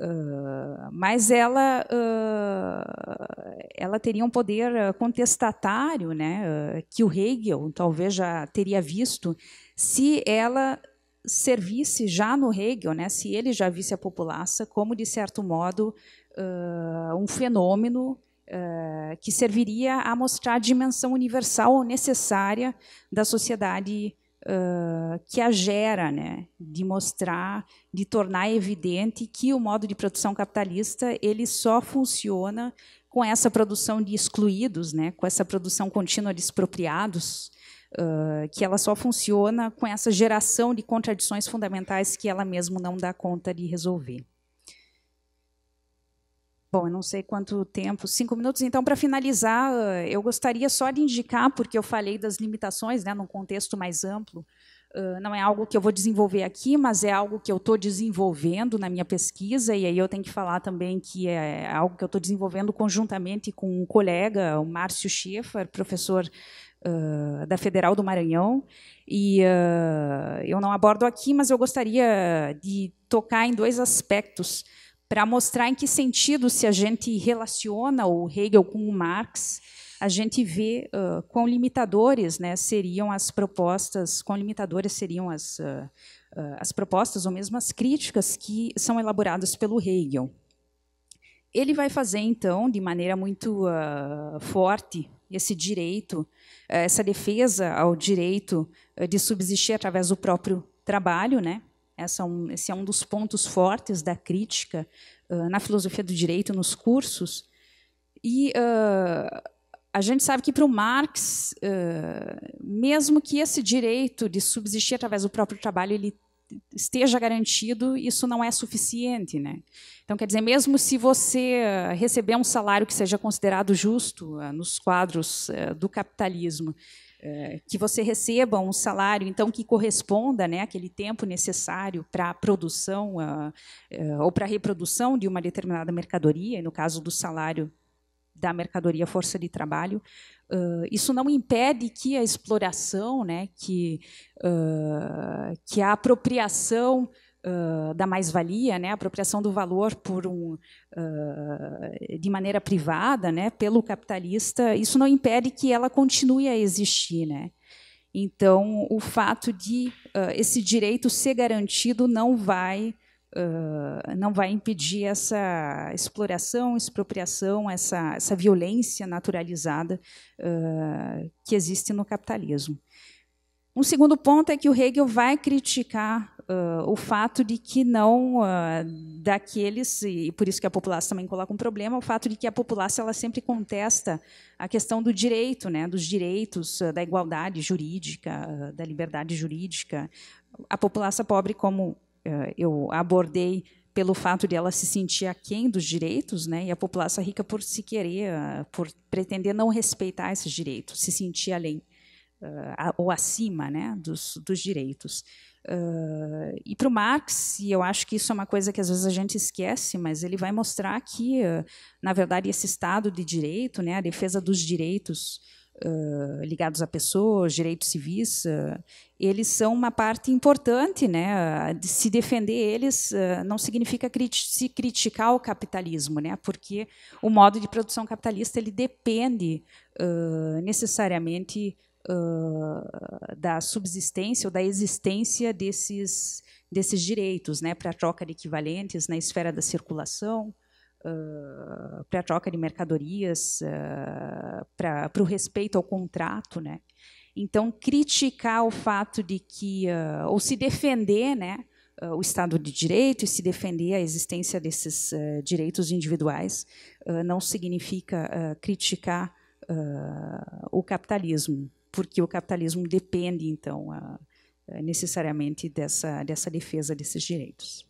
Ah, mas ela, uh, ela teria um poder ah, contestatário, né, uh, que o Hegel talvez já teria visto, se ela servisse já no Hegel, né, se ele já visse a populaça como, de certo modo, um fenômeno que serviria a mostrar a dimensão universal necessária da sociedade uh, que a gera, né, de mostrar, de tornar evidente que o modo de produção capitalista ele só funciona com essa produção de excluídos, né, com essa produção contínua de expropriados, uh, que ela só funciona com essa geração de contradições fundamentais que ela mesmo não dá conta de resolver. Bom, eu não sei quanto tempo, cinco minutos. Então, para finalizar, eh, eu gostaria só de indicar, porque eu falei das limitações, né, num contexto mais amplo. Uh, não é algo que eu vou desenvolver aqui, mas é algo que eu estou desenvolvendo na minha pesquisa, e aí eu tenho que falar também que é algo que eu estou desenvolvendo conjuntamente com um colega, o Márcio Schiffer, professor Uh, da Federal do Maranhão. E uh, eu não abordo aqui, mas eu gostaria de tocar em dois aspectos para mostrar em que sentido, se a gente relaciona o Hegel com o Marx, a gente vê uh, quão limitadores né, seriam as propostas, quão limitadoras seriam as, uh, uh, as propostas ou mesmo as críticas que são elaboradas pelo Hegel. Ele vai fazer, então, de maneira muito forte, esse direito, essa defesa ao direito de subsistir através do próprio trabalho, né? Essa é, um, esse é um dos pontos fortes da crítica uh, na filosofia do direito, nos cursos. E uh, a gente sabe que para o Marx, uh, mesmo que esse direito de subsistir através do próprio trabalho ele esteja garantido, isso não é suficiente, né? Então quer dizer, mesmo se você receber um salário que seja considerado justo uh, nos quadros uh, do capitalismo, eh, que você receba um salário, então, que corresponda né, àquele tempo necessário para a produção ah, eh, ou para a reprodução de uma determinada mercadoria, no caso do salário da mercadoria força de trabalho, uh, isso não impede que a exploração, né, que, uh, que a apropriação da mais-valia, né, a apropriação do valor por um, uh, de maneira privada, né, pelo capitalista, isso não impede que ela continue a existir, né? Então, o fato de uh, esse direito ser garantido não vai Uh, não vai impedir essa exploração, expropriação, essa, essa violência naturalizada uh, que existe no capitalismo. Um segundo ponto é que o Hegel vai criticar uh, o fato de que não uh, daqueles, e por isso que a população também coloca um problema, o fato de que a população ela sempre contesta a questão do direito, né, dos direitos, uh, da igualdade jurídica, da liberdade jurídica. A população pobre, como eu abordei, pelo fato de ela se sentir aquém dos direitos, né, e a população rica por se querer, por pretender não respeitar esses direitos, se sentir além uh, ou acima né, dos, dos direitos. Uh, e para o Marx, e eu acho que isso é uma coisa que às vezes a gente esquece, mas ele vai mostrar que, uh, na verdade, esse Estado de direito, né, a defesa dos direitos uh, ligados à pessoa, direitos civis, eles são uma parte importante. Né, se defender eles não significa se criticar o capitalismo, né, porque o modo de produção capitalista ele depende necessariamente uh, da subsistência ou da existência desses, desses direitos, né, para a troca de equivalentes na esfera da circulação, Uh, para a troca de mercadorias, uh, para o respeito ao contrato, né? Então criticar o fato de que uh, ou se defender, né, o Estado de Direito e se defender a existência desses direitos individuais não significa criticar o capitalismo porque o capitalismo depende, então, a, a eh, necessariamente dessa, dessa defesa desses direitos.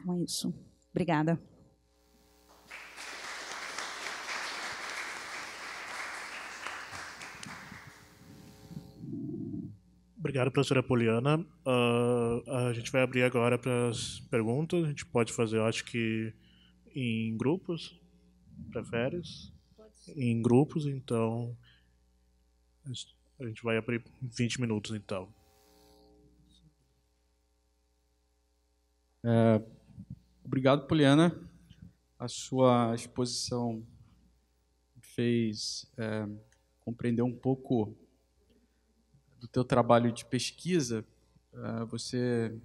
Então é isso. Obrigada.
Obrigado, professora Poliana. Uh, a gente vai abrir agora para as perguntas. A gente pode fazer, acho que, em grupos. Prefere? Em grupos, então.
A gente vai abrir 20 minutos então. É, obrigado, Poliana. A sua exposição fez é, compreender um pouco do teu trabalho de pesquisa. É, você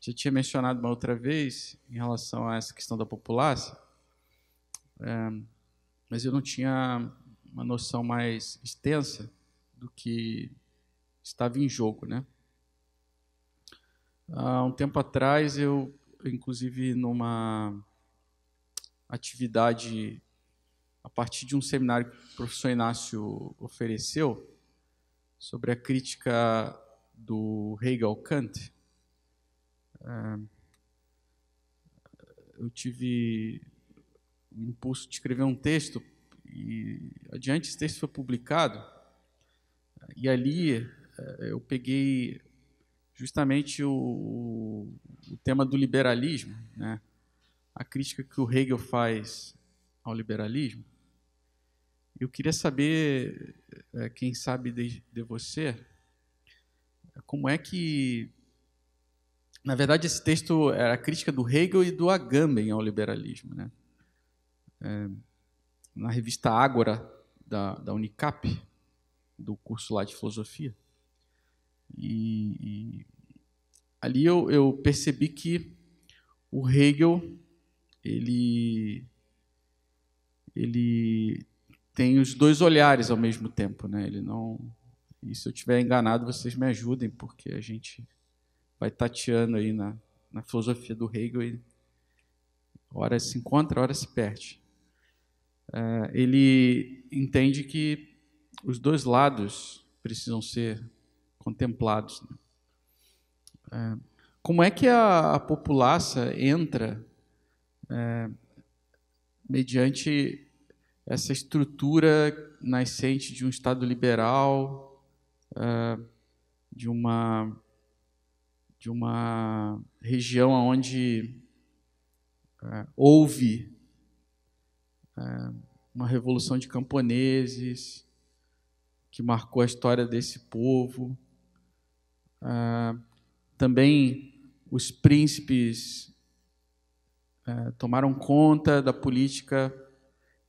já tinha mencionado uma outra vez em relação a essa questão da população, é, mas eu não tinha uma noção mais extensa do que estava em jogo, né? Há um tempo atrás eu, inclusive, numa atividade a partir de um seminário que o professor Inácio ofereceu sobre a crítica do Hegel Kant, eh, eu tive o impulso de escrever um texto e adiante esse texto foi publicado, e ali eh, eu peguei justamente o, o tema do liberalismo, né? a crítica que o Hegel faz ao liberalismo. Eu queria saber, eh, quem sabe de, de você, como é que. Na verdade, esse texto era a crítica do Hegel e do Agamben ao liberalismo. Né? É, na revista Ágora da, da Unicap, do curso lá de filosofia. E, e ali eu, eu percebi que o Hegel ele ele tem os dois olhares ao mesmo tempo, né? Ele não e se eu tiver enganado, vocês me ajudem, porque a gente vai tateando aí na, na filosofia do Hegel e hora se encontra, hora se perde. É, ele entende que os dois lados precisam ser contemplados. Né? É, como é que a, a populaça entra é, mediante essa estrutura nascente de um Estado liberal, é, de uma de uma região onde é, houve é, uma revolução de camponeses que marcou a história desse povo. É, também os príncipes é, tomaram conta da política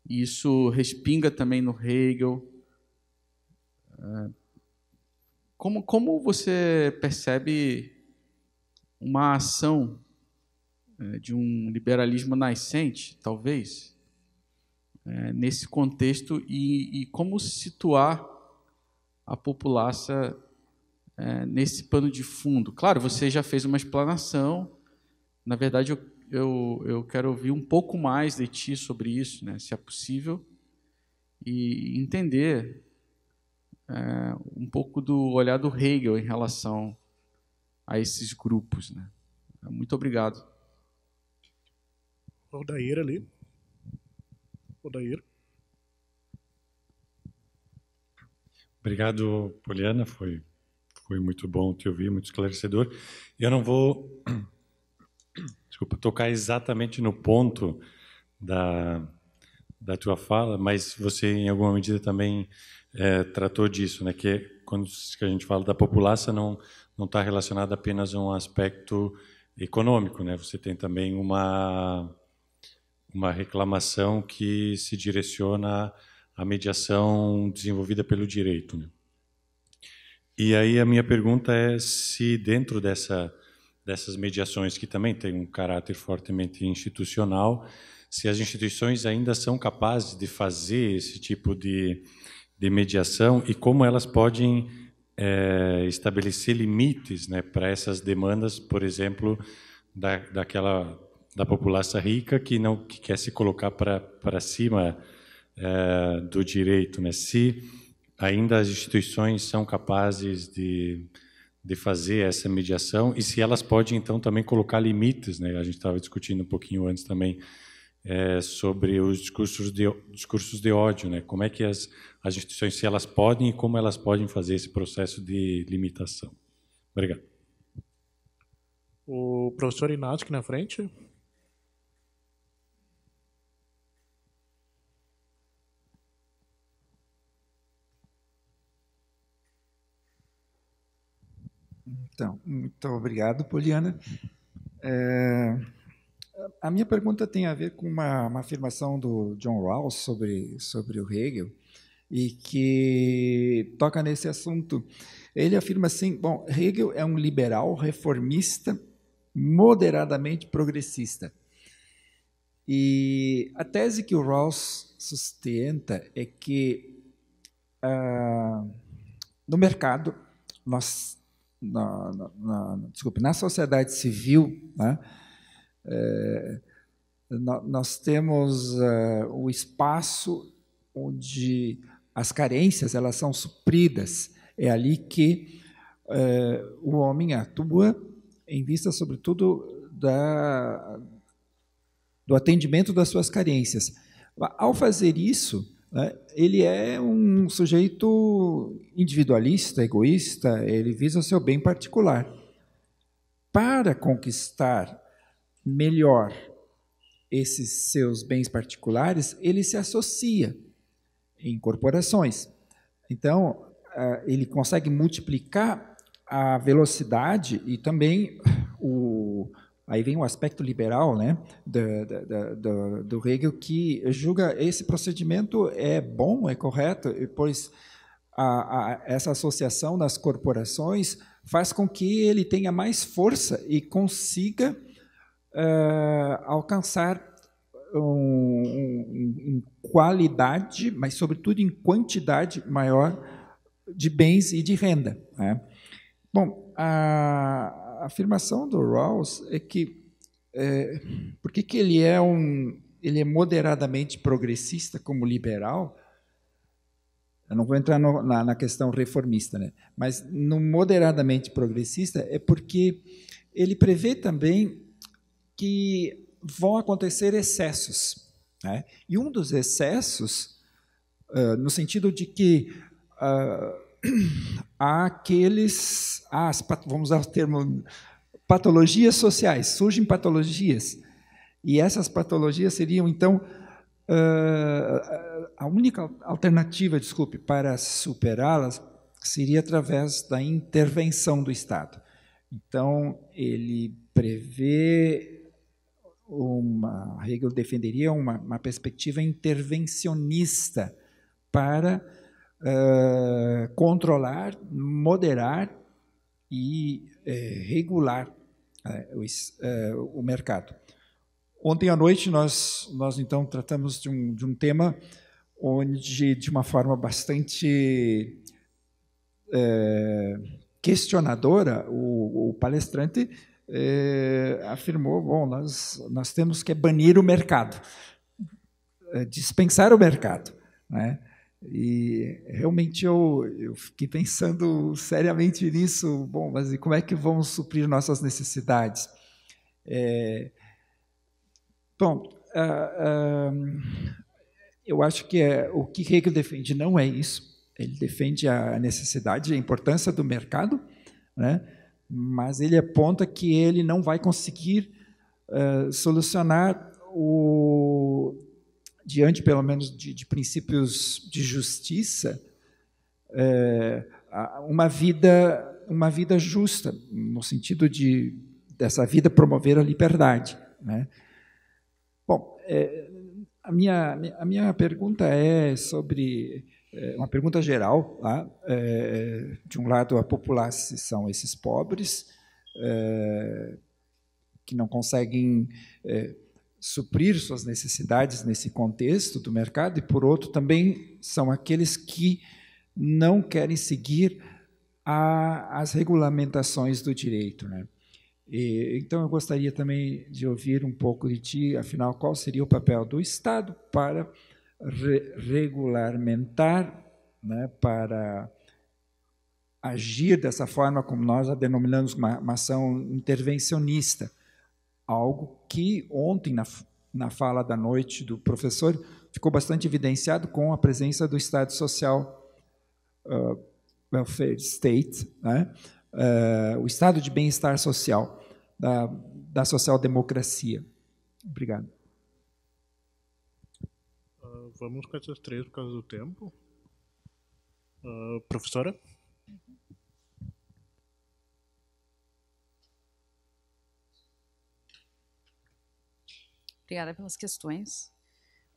e isso respinga também no Hegel. Como, como você percebe uma ação de um liberalismo nascente, talvez, é, nesse contexto e, e, como situar a população é, nesse pano de fundo. Claro, você já fez uma explanação, na verdade, eu, eu, eu quero ouvir um pouco mais de ti sobre isso, né, se é possível, e entender é, um pouco do olhar do Hegel em relação a esses grupos. Né? Muito obrigado.
Valdaíra ali. Odair.
Obrigado, Poliana. Foi, foi muito bom te ouvir, muito esclarecedor. Eu não vou desculpa, tocar exatamente no ponto da, da tua fala, mas você, em alguma medida, também é, tratou disso, né? que é quando a gente fala da população, não não está relacionado apenas a um aspecto econômico, né? Você tem também uma uma reclamação que se direciona à mediação desenvolvida pelo direito. Né? E aí a minha pergunta é se dentro dessa, dessas mediações, que também tem um caráter fortemente institucional, se as instituições ainda são capazes de fazer esse tipo de, de mediação e como elas podem é, estabelecer limites né, para essas demandas, por exemplo, da, daquela da população rica que não que quer se colocar para cima é, do direito. Né? Se ainda as instituições são capazes de, de fazer essa mediação e se elas podem, então, também colocar limites. Né? A gente estava discutindo um pouquinho antes também é, sobre os discursos de, discursos de ódio, né? como é que as, as instituições, se elas podem e como elas podem fazer esse processo de limitação. Obrigado.
O professor Inácio aqui na frente.
Então, muito obrigado, Poliana. É, a minha pergunta tem a ver com uma, uma, afirmação do John Rawls sobre, sobre o Hegel, e que toca nesse assunto. Ele afirma assim: bom, Hegel é um liberal reformista moderadamente progressista. E a tese que o Rawls sustenta é que ah, no mercado nós na, na, na, desculpe, na sociedade civil, né, é, nós temos é, o espaço onde as carências elas são supridas. É ali que é, o homem atua em vista, sobretudo, da, do atendimento das suas carências. Ao fazer isso, né, ele é um sujeito individualista, egoísta, ele visa seu bem particular. Para conquistar melhor esses seus bens particulares, ele se associa em corporações. Então, ah, ele consegue multiplicar a velocidade e também o Aí vem o aspecto liberal né, do, do, do, do Hegel, que julga esse procedimento é bom, é correto, pois a, a, essa associação das corporações faz com que ele tenha mais força e consiga uh, alcançar um, um, em qualidade, mas sobretudo em quantidade maior de bens e de renda. Né? Bom, a, a afirmação do Rawls é que é, por que ele é um ele é moderadamente progressista como liberal? Eu não vou entrar no, na, na, questão reformista, né? Mas no moderadamente progressista é porque ele prevê também que vão acontecer excessos, né? E um dos excessos, uh, no sentido de que uh, aqueles, as, vamos usar o termo, patologias sociais, surgem patologias. E essas patologias seriam, então, uh, a única alternativa, desculpe, para superá-las seria através da intervenção do Estado. Então, ele prevê uma, Hegel defenderia uma, uma perspectiva intervencionista para eh, controlar, moderar e eh, regular né, eh, o mercado. Ontem à noite nós, nós então tratamos de um, de um tema onde, de uma forma bastante é, questionadora, o, o palestrante é, afirmou: bom, nós, nós temos que banir o mercado, é, dispensar o mercado. Né? E realmente eu, eu fiquei pensando seriamente nisso. Bom, mas e como é que vamos suprir nossas necessidades? É, bom, uh, uh, eu acho que é, o que Hegel defende não é isso. Ele defende a necessidade a importância do mercado, né? mas ele aponta que ele não vai conseguir uh, solucionar o diante, pelo menos, de, de princípios de justiça, é, uma vida uma vida justa no sentido de dessa vida promover a liberdade, né? Bom, é, a minha a minha pergunta é sobre é, uma pergunta geral, tá? É, de um lado a população são esses pobres é, que não conseguem é, suprir suas necessidades nesse contexto do mercado, e por outro, também são aqueles que não querem seguir a, as regulamentações do direito. Né? E, então, eu gostaria também de ouvir um pouco de ti, afinal, qual seria o papel do Estado para re regulamentar, né, para agir dessa forma como nós a denominamos uma, uma ação intervencionista algo que ontem, na, na fala da noite do professor, ficou bastante evidenciado com a presença do Estado Social uh, Welfare State, né? Uh, o Estado de Bem-Estar Social, da, da social-democracia. Obrigado.
Uh, vamos com essas três por causa do tempo.
professora?
Obrigada pelas questões.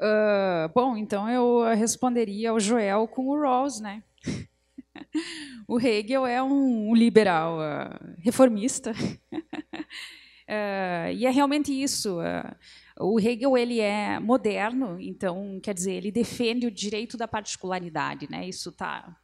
Uh, bom, então eu responderia ao Joel com o Rawls, né? o Hegel é um liberal uh, reformista. uh, e é realmente isso. o Hegel ele é moderno, então quer dizer ele defende o direito da particularidade, né? Isso está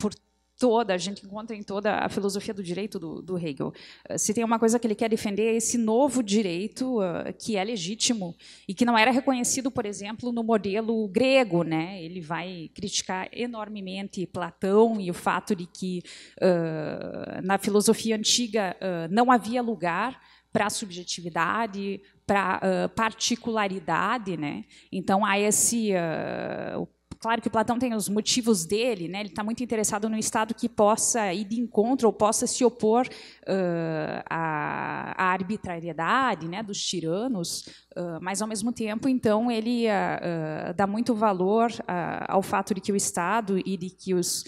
por toda, a gente encontra em toda a filosofia do direito do, do, Hegel. Eh, se tem uma coisa que ele quer defender é esse novo direito uh, que é legítimo e que não era reconhecido, por exemplo, no modelo grego. Né? Ele vai criticar enormemente Platão e o fato de que uh, na filosofia antiga uh, não havia lugar para a subjetividade, para uh, particularidade, né? Então há esse uh, claro que o Platão tem os motivos dele, né? ele está muito interessado no Estado que possa ir de encontro ou possa se opor uh, à, à, arbitrariedade né, dos tiranos, uh, mas, ao mesmo tempo, então, ele uh, dá muito valor ao fato de que o Estado e de que, os,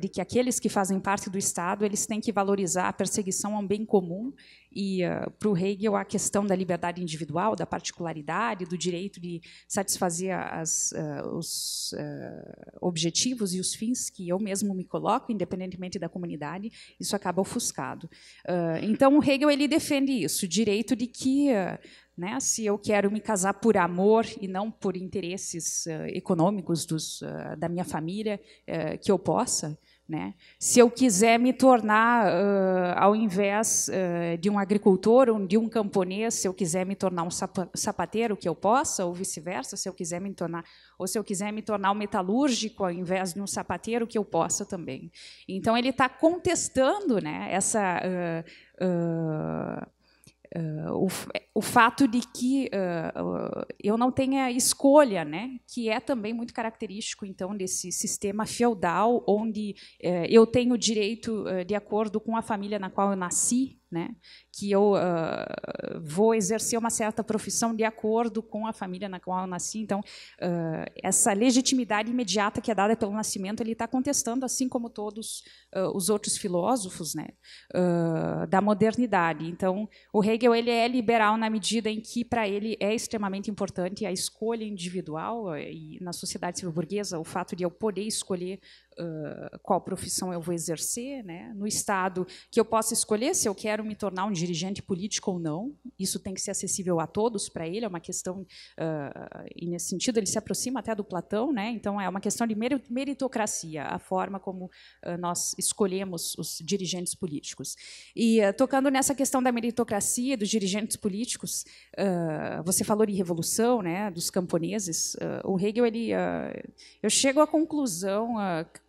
de que aqueles que fazem parte do Estado eles têm que valorizar a perseguição a um bem comum e uh, ah, para o Hegel a questão da liberdade individual, da particularidade, do direito de satisfazer as, uh, os uh, objetivos e os fins que eu mesmo me coloco, independentemente da comunidade, isso acaba ofuscado. então o Hegel ele defende isso, o direito de que né? Se eu quero me casar por amor e não por interesses uh, econômicos dos, uh, da minha família, uh, que eu possa, né? Se eu quiser me tornar, uh, ao invés uh, de um agricultor, um, de um camponês, se eu quiser me tornar um sapateiro, que eu possa, ou vice-versa, se eu quiser me tornar, ou se eu quiser me tornar um metalúrgico, ao invés de um sapateiro, que eu possa também. Então ele está contestando, né? Essa uh, Uh, o, o, fato de que uh, eu não tenha escolha, né, que é também muito característico então desse sistema feudal, onde uh, eu tenho direito de acordo com a família na qual eu nasci, né? que eu uh, vou exercer uma certa profissão de acordo com a família na qual eu nasci. Então, uh, essa legitimidade imediata que é dada pelo nascimento, ele está contestando, assim como todos uh, os outros filósofos né, da modernidade. Então, o Hegel ele é liberal na medida em que, para ele, é extremamente importante a escolha individual eh, e, na sociedade civil burguesa, o fato de eu poder escolher ah, qual profissão eu vou exercer, né? no Estado que eu possa escolher se eu quero me tornar um dirigente político ou não. Isso tem que ser acessível a todos para ele, é uma questão, uh, e nesse sentido ele se aproxima até do Platão, né? então é uma questão de meritocracia, a forma como uh, nós escolhemos os dirigentes políticos. E tocando nessa questão da meritocracia, dos dirigentes políticos, você falou de revolução, né? dos camponeses, o Hegel, ele, eu chego à conclusão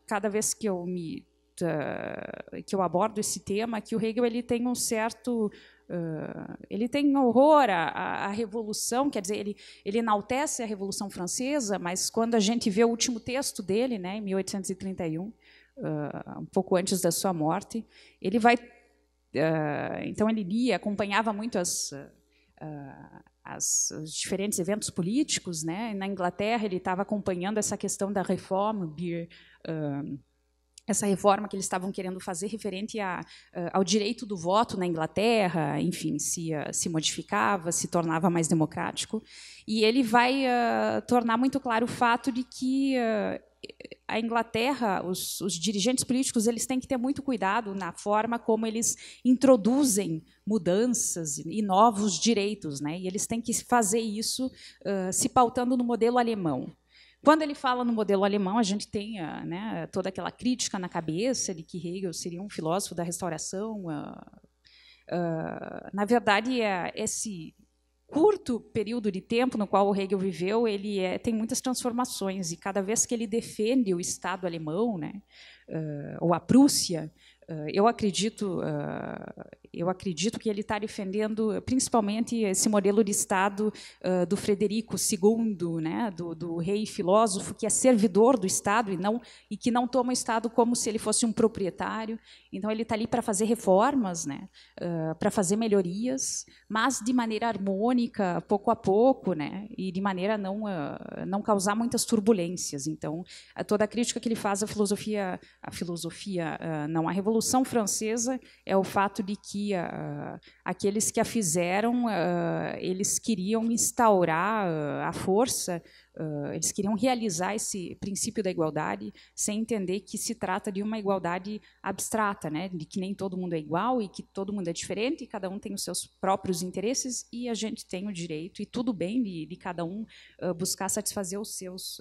cada vez que eu me uh, que eu abordo esse tema, que o Hegel ele tem um certo Uh, ele tem horror à, à, revolução, quer dizer, ele, ele enaltece a Revolução Francesa, mas quando a gente vê o último texto dele, né, em 1831, uh, ah, um pouco antes da sua morte, ele vai. Uh, então, ele lia, acompanhava muito as. as, os diferentes eventos políticos, né? Na Inglaterra ele estava acompanhando essa questão da reforma, Beer, essa reforma que eles estavam querendo fazer referente a, ao direito do voto na Inglaterra, enfim, se, se modificava, se tornava mais democrático. E ele vai uh, tornar muito claro o fato de que uh, a Inglaterra, os, os, dirigentes políticos, eles têm que ter muito cuidado na forma como eles introduzem mudanças e novos direitos, né? E eles têm que fazer isso uh, se pautando no modelo alemão. Quando ele fala no modelo alemão, a gente tem ah, né, toda aquela crítica na cabeça de que Hegel seria um filósofo da restauração. Ah, ah, na verdade, é, esse curto período de tempo no qual o Hegel viveu, ele é, tem muitas transformações e cada vez que ele defende o Estado alemão, né, uh, ou a Prússia, uh, eu acredito eu acredito que ele está defendendo principalmente esse modelo de Estado uh, do Frederico II, né, do, do, rei filósofo, que é servidor do Estado e, não, e que não toma o Estado como se ele fosse um proprietário. Então, ele está ali para fazer reformas, né, uh, para fazer melhorias, mas de maneira harmônica, pouco a pouco, né, e de maneira a não, uh, não causar muitas turbulências. Então, toda a crítica que ele faz à filosofia, à filosofia não, à Revolução Francesa, é o fato de que que uh, aqueles que a fizeram, uh, eles queriam instaurar uh, a força, ah, eles queriam realizar esse princípio da igualdade sem entender que se trata de uma igualdade abstrata, né? de que nem todo mundo é igual e que todo mundo é diferente, e cada um tem os seus próprios interesses e a gente tem o direito, e tudo bem de, de cada um buscar satisfazer os seus,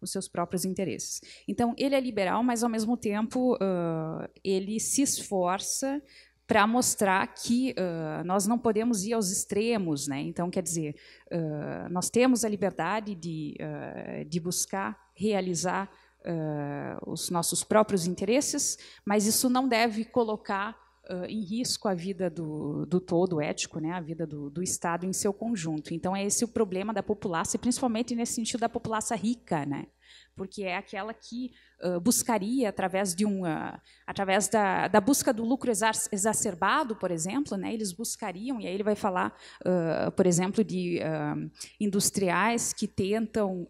os seus próprios interesses. Então, ele é liberal, mas, ao mesmo tempo, ele se esforça para mostrar que uh, nós não podemos ir aos extremos. Né? Então, quer dizer, uh, nós temos a liberdade de, uh, de buscar realizar os nossos próprios interesses, mas isso não deve colocar em risco a vida do, do todo ético, né? a vida do, do Estado em seu conjunto. Então, é esse o problema da população, principalmente nesse sentido da população rica. Né? porque é aquela que uh, buscaria, através, de uma através da, da, busca do lucro exacerbado, por exemplo, né, eles buscariam, e aí ele vai falar, uh, por exemplo, de industriais que tentam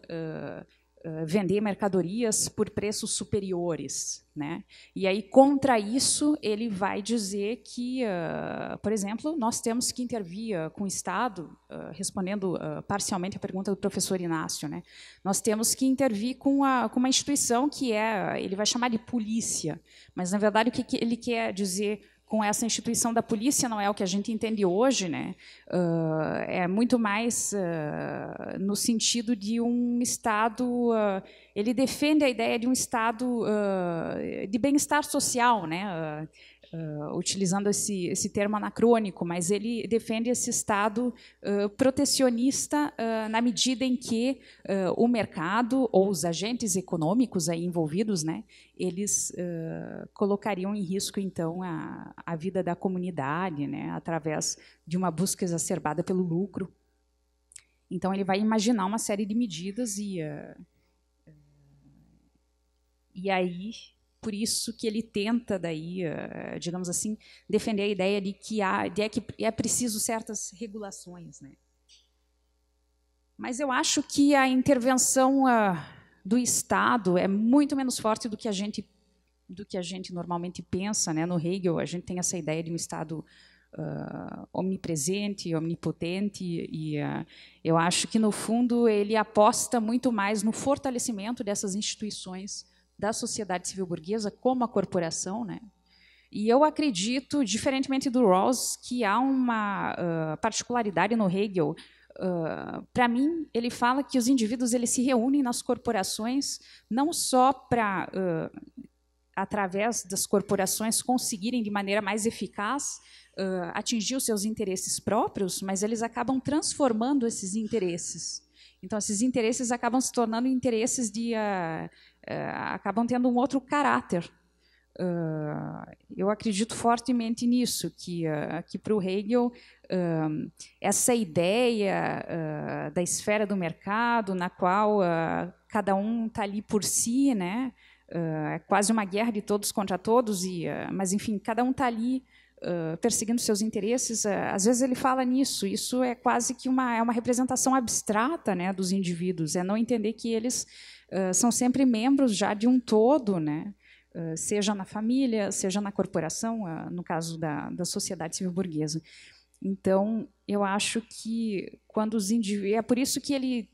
eh, vender mercadorias por preços superiores. Né? E aí, contra isso, ele vai dizer que, uh, por exemplo, nós temos que intervir uh, com o Estado, uh, respondendo parcialmente a pergunta do professor Inácio, né? nós temos que intervir com, a, com uma instituição que é, ele vai chamar de polícia, mas, na verdade, o que, que ele quer dizer com essa instituição da polícia não é o que a gente entende hoje, né? Uh, é muito mais uh, no sentido de um Estado. Uh, ele defende a ideia de um Estado de bem-estar social, né? Uh, utilizando esse, esse termo anacrônico, mas ele defende esse Estado uh, protecionista uh, na medida em que o mercado ou os agentes econômicos aí envolvidos, né, eles colocariam em risco, então, a, a vida da comunidade, né, através de uma busca exacerbada pelo lucro. Então, ele vai imaginar uma série de medidas e... e aí, por isso que ele tenta daí, eh, digamos assim, defender a ideia de que há, de é que é preciso certas regulações, né? Mas eu acho que a intervenção ah, do Estado é muito menos forte do que a gente do que a gente normalmente pensa, né? No Hegel a gente tem essa ideia de um Estado uh, omnipresente, omnipotente e uh, eu acho que no fundo ele aposta muito mais no fortalecimento dessas instituições da sociedade civil burguesa como a corporação, né? E eu acredito, diferentemente do Rawls, que há uma uh, particularidade no Hegel. Uh, ah, para mim, ele fala que os indivíduos eles se reúnem nas corporações não só para uh, ah, através das corporações conseguirem de maneira mais eficaz uh, atingir os seus interesses próprios, mas eles acabam transformando esses interesses. Então, esses interesses acabam se tornando interesses de uh, eh, acabam tendo um outro caráter. Eh, eu acredito fortemente nisso, que, eh, que para o Hegel essa ideia da esfera do mercado, na qual cada um está ali por si, né? é quase uma guerra de todos contra todos, e, mas enfim, cada um está ali perseguindo ah, seus interesses, ah, às vezes ele fala nisso. Isso é quase que uma, é uma representação abstrata né, dos indivíduos, é não entender que eles uh, são sempre membros já de um todo, né? seja na família, seja na corporação, no caso da, da sociedade civil burguesa. Então, eu acho que quando os indivíduos. É por isso que ele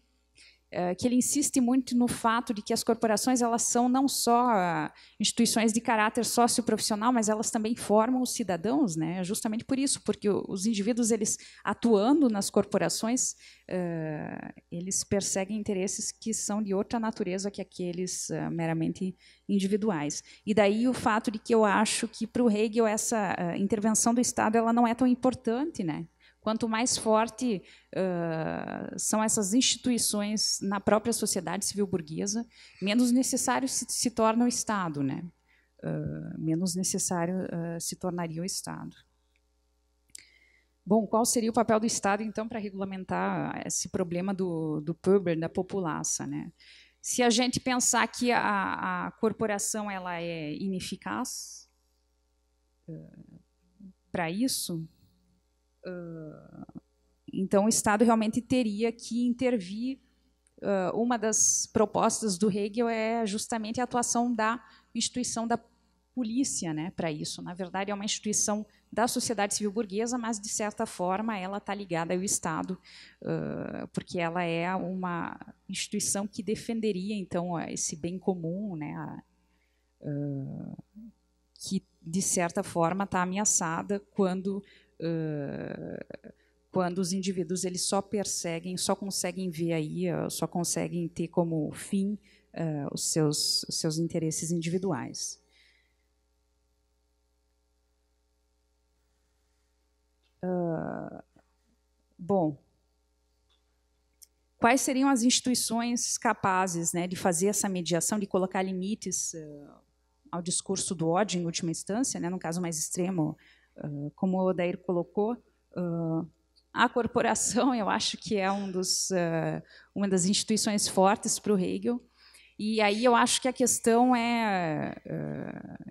eh, que ele insiste muito no fato de que as corporações elas são não só ah, instituições de caráter socioprofissional, mas elas também formam os cidadãos, né? Justamente por isso, porque os indivíduos eles atuando nas corporações eh, eles perseguem interesses que são de outra natureza que aqueles ah, meramente individuais. E daí o fato de que eu acho que para o Hegel essa ah, intervenção do Estado ela não é tão importante, né? Quanto mais forte uh, são essas instituições na própria sociedade civil burguesa, menos necessário se, se torna o Estado, né? Uh, menos necessário uh, se tornaria o Estado. Bom, qual seria o papel do Estado, então, para regulamentar esse problema do, do puber, da populaça? Né? Se a gente pensar que a, a corporação ela é ineficaz uh, para isso, ah, então, o Estado realmente teria que intervir. Uh, uma das propostas do Hegel é justamente a atuação da instituição da polícia né, para isso. Na verdade, é uma instituição da sociedade civil burguesa, mas, de certa forma, ela está ligada ao Estado, uh, porque ela é uma instituição que defenderia, então, esse bem comum, né, a, uh, que, de certa forma, está ameaçada quando quando os indivíduos eles só perseguem, só conseguem ver aí, só conseguem ter como fim os, seus, os seus interesses individuais. bom, quais seriam as instituições capazes né, de fazer essa mediação, de colocar limites ao discurso do ódio em última instância, né, no caso mais extremo, ah, como o Odair colocou, uh, a corporação, eu acho que é um dos, uh, uma das instituições fortes para o Hegel. E aí eu acho que a questão é,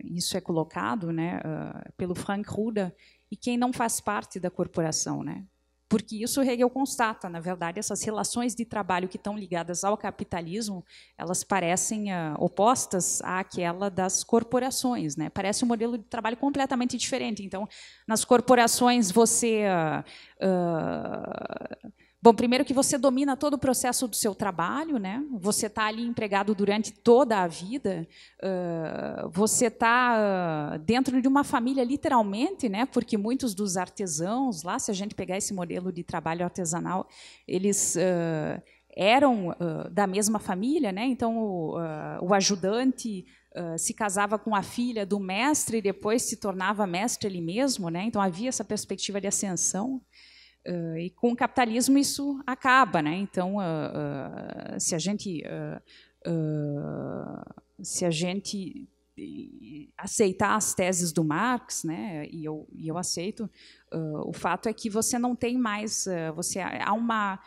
isso é colocado né, pelo Frank Ruda, e quem não faz parte da corporação. Né? Porque isso Hegel constata, na verdade, essas relações de trabalho que estão ligadas ao capitalismo, elas parecem uh, opostas àquela das corporações, né? Parece um modelo de trabalho completamente diferente. Então, nas corporações você uh, uh, Bom, primeiro que você domina todo o processo do seu trabalho, né? Você está ali empregado durante toda a vida. Uh, você está uh, dentro de uma família, literalmente, né? Porque muitos dos artesãos lá, se a gente pegar esse modelo de trabalho artesanal, eles uh, eram da mesma família, né? Então o, o ajudante Uh, se casava com a filha do mestre e depois se tornava mestre ele mesmo, né? Então havia essa perspectiva de ascensão. Uh, e com o capitalismo isso acaba, né? Então, uh, uh, se a gente se a gente aceitar as teses do Marx, né? E eu, e eu aceito. o fato é que você não tem mais, você há uma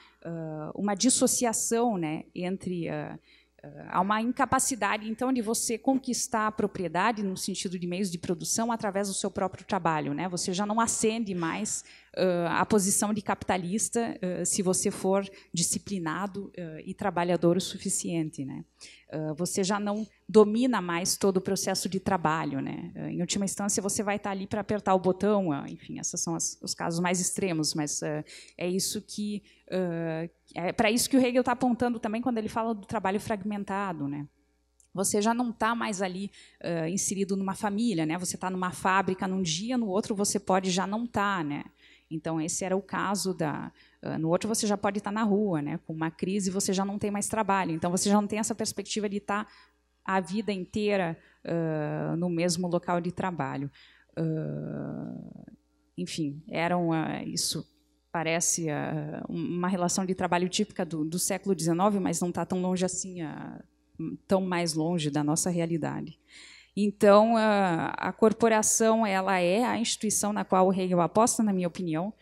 uma dissociação, né? Entre há uma incapacidade, então, de você conquistar a propriedade no sentido de meios de produção através do seu próprio trabalho. Né? Você já não acende mais uh, a posição de capitalista uh, se você for disciplinado uh, e trabalhador o suficiente. Né? você já não domina mais todo o processo de trabalho. Né? Em última instância, você vai estar ali para apertar o botão. Enfim, esses são as, os casos mais extremos, mas uh, é isso que. Uh, é para isso que o Hegel está apontando também quando ele fala do trabalho fragmentado. Né? Você já não está mais ali uh, inserido numa família, né? você está numa fábrica num dia, no outro você pode já não estar. Tá, né? Então, esse era o caso da. Ah, no outro, você já pode estar na rua, né? com uma crise, você já não tem mais trabalho. Então, você já não tem essa perspectiva de estar a vida inteira uh, no mesmo local de trabalho. Uh, enfim, eram uh, isso parece uma relação de trabalho típica do, do século XIX, mas não está tão longe assim, tão mais longe da nossa realidade. Então, a, a, corporação ela é a instituição na qual o Hegel aposta, na minha opinião,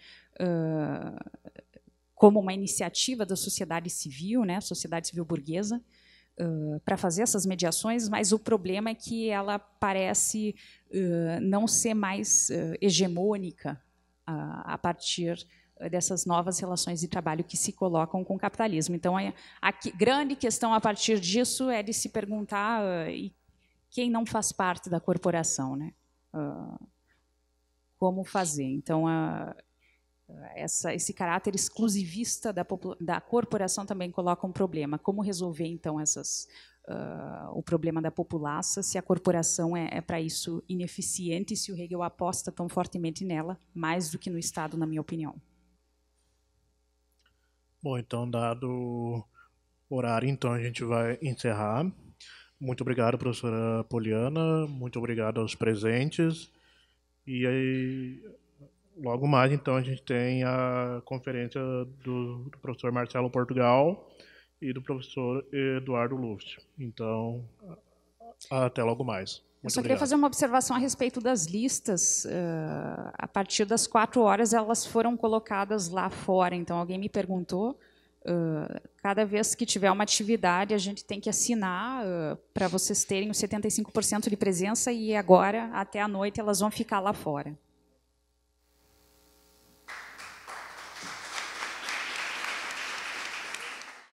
uh, como uma iniciativa da sociedade civil, né, sociedade civil burguesa, uh, para fazer essas mediações, mas o problema é que ela parece uh, não ser mais hegemônica a partir dessas novas relações de trabalho que se colocam com o capitalismo. Então, é, a, a, grande questão a partir disso é de se perguntar e quem não faz parte da corporação, né? Uh, como fazer? Então, ah, essa, esse caráter exclusivista da, da, corporação também coloca um problema. Como resolver, então, essas, uh, o problema da populaça se a corporação é, é para isso ineficiente e se o Hegel aposta tão fortemente nela, mais do que no Estado, na minha opinião?
Bom, então, dado o horário, então, a gente vai encerrar. Muito obrigado, professora Poliana. Muito obrigado aos presentes. E aí, logo mais, então, a gente tem a conferência do, do professor Marcelo Portugal e do professor Eduardo Luft. Então, até logo mais. Muito eu só queria obrigado. fazer uma
observação a respeito das listas. Uh, a partir das quatro horas, elas foram colocadas lá fora. Então, alguém me perguntou ah, cada vez que tiver uma atividade, a gente tem que assinar uh, ah, para vocês terem os 75% de presença e agora, até a noite, elas vão ficar lá fora.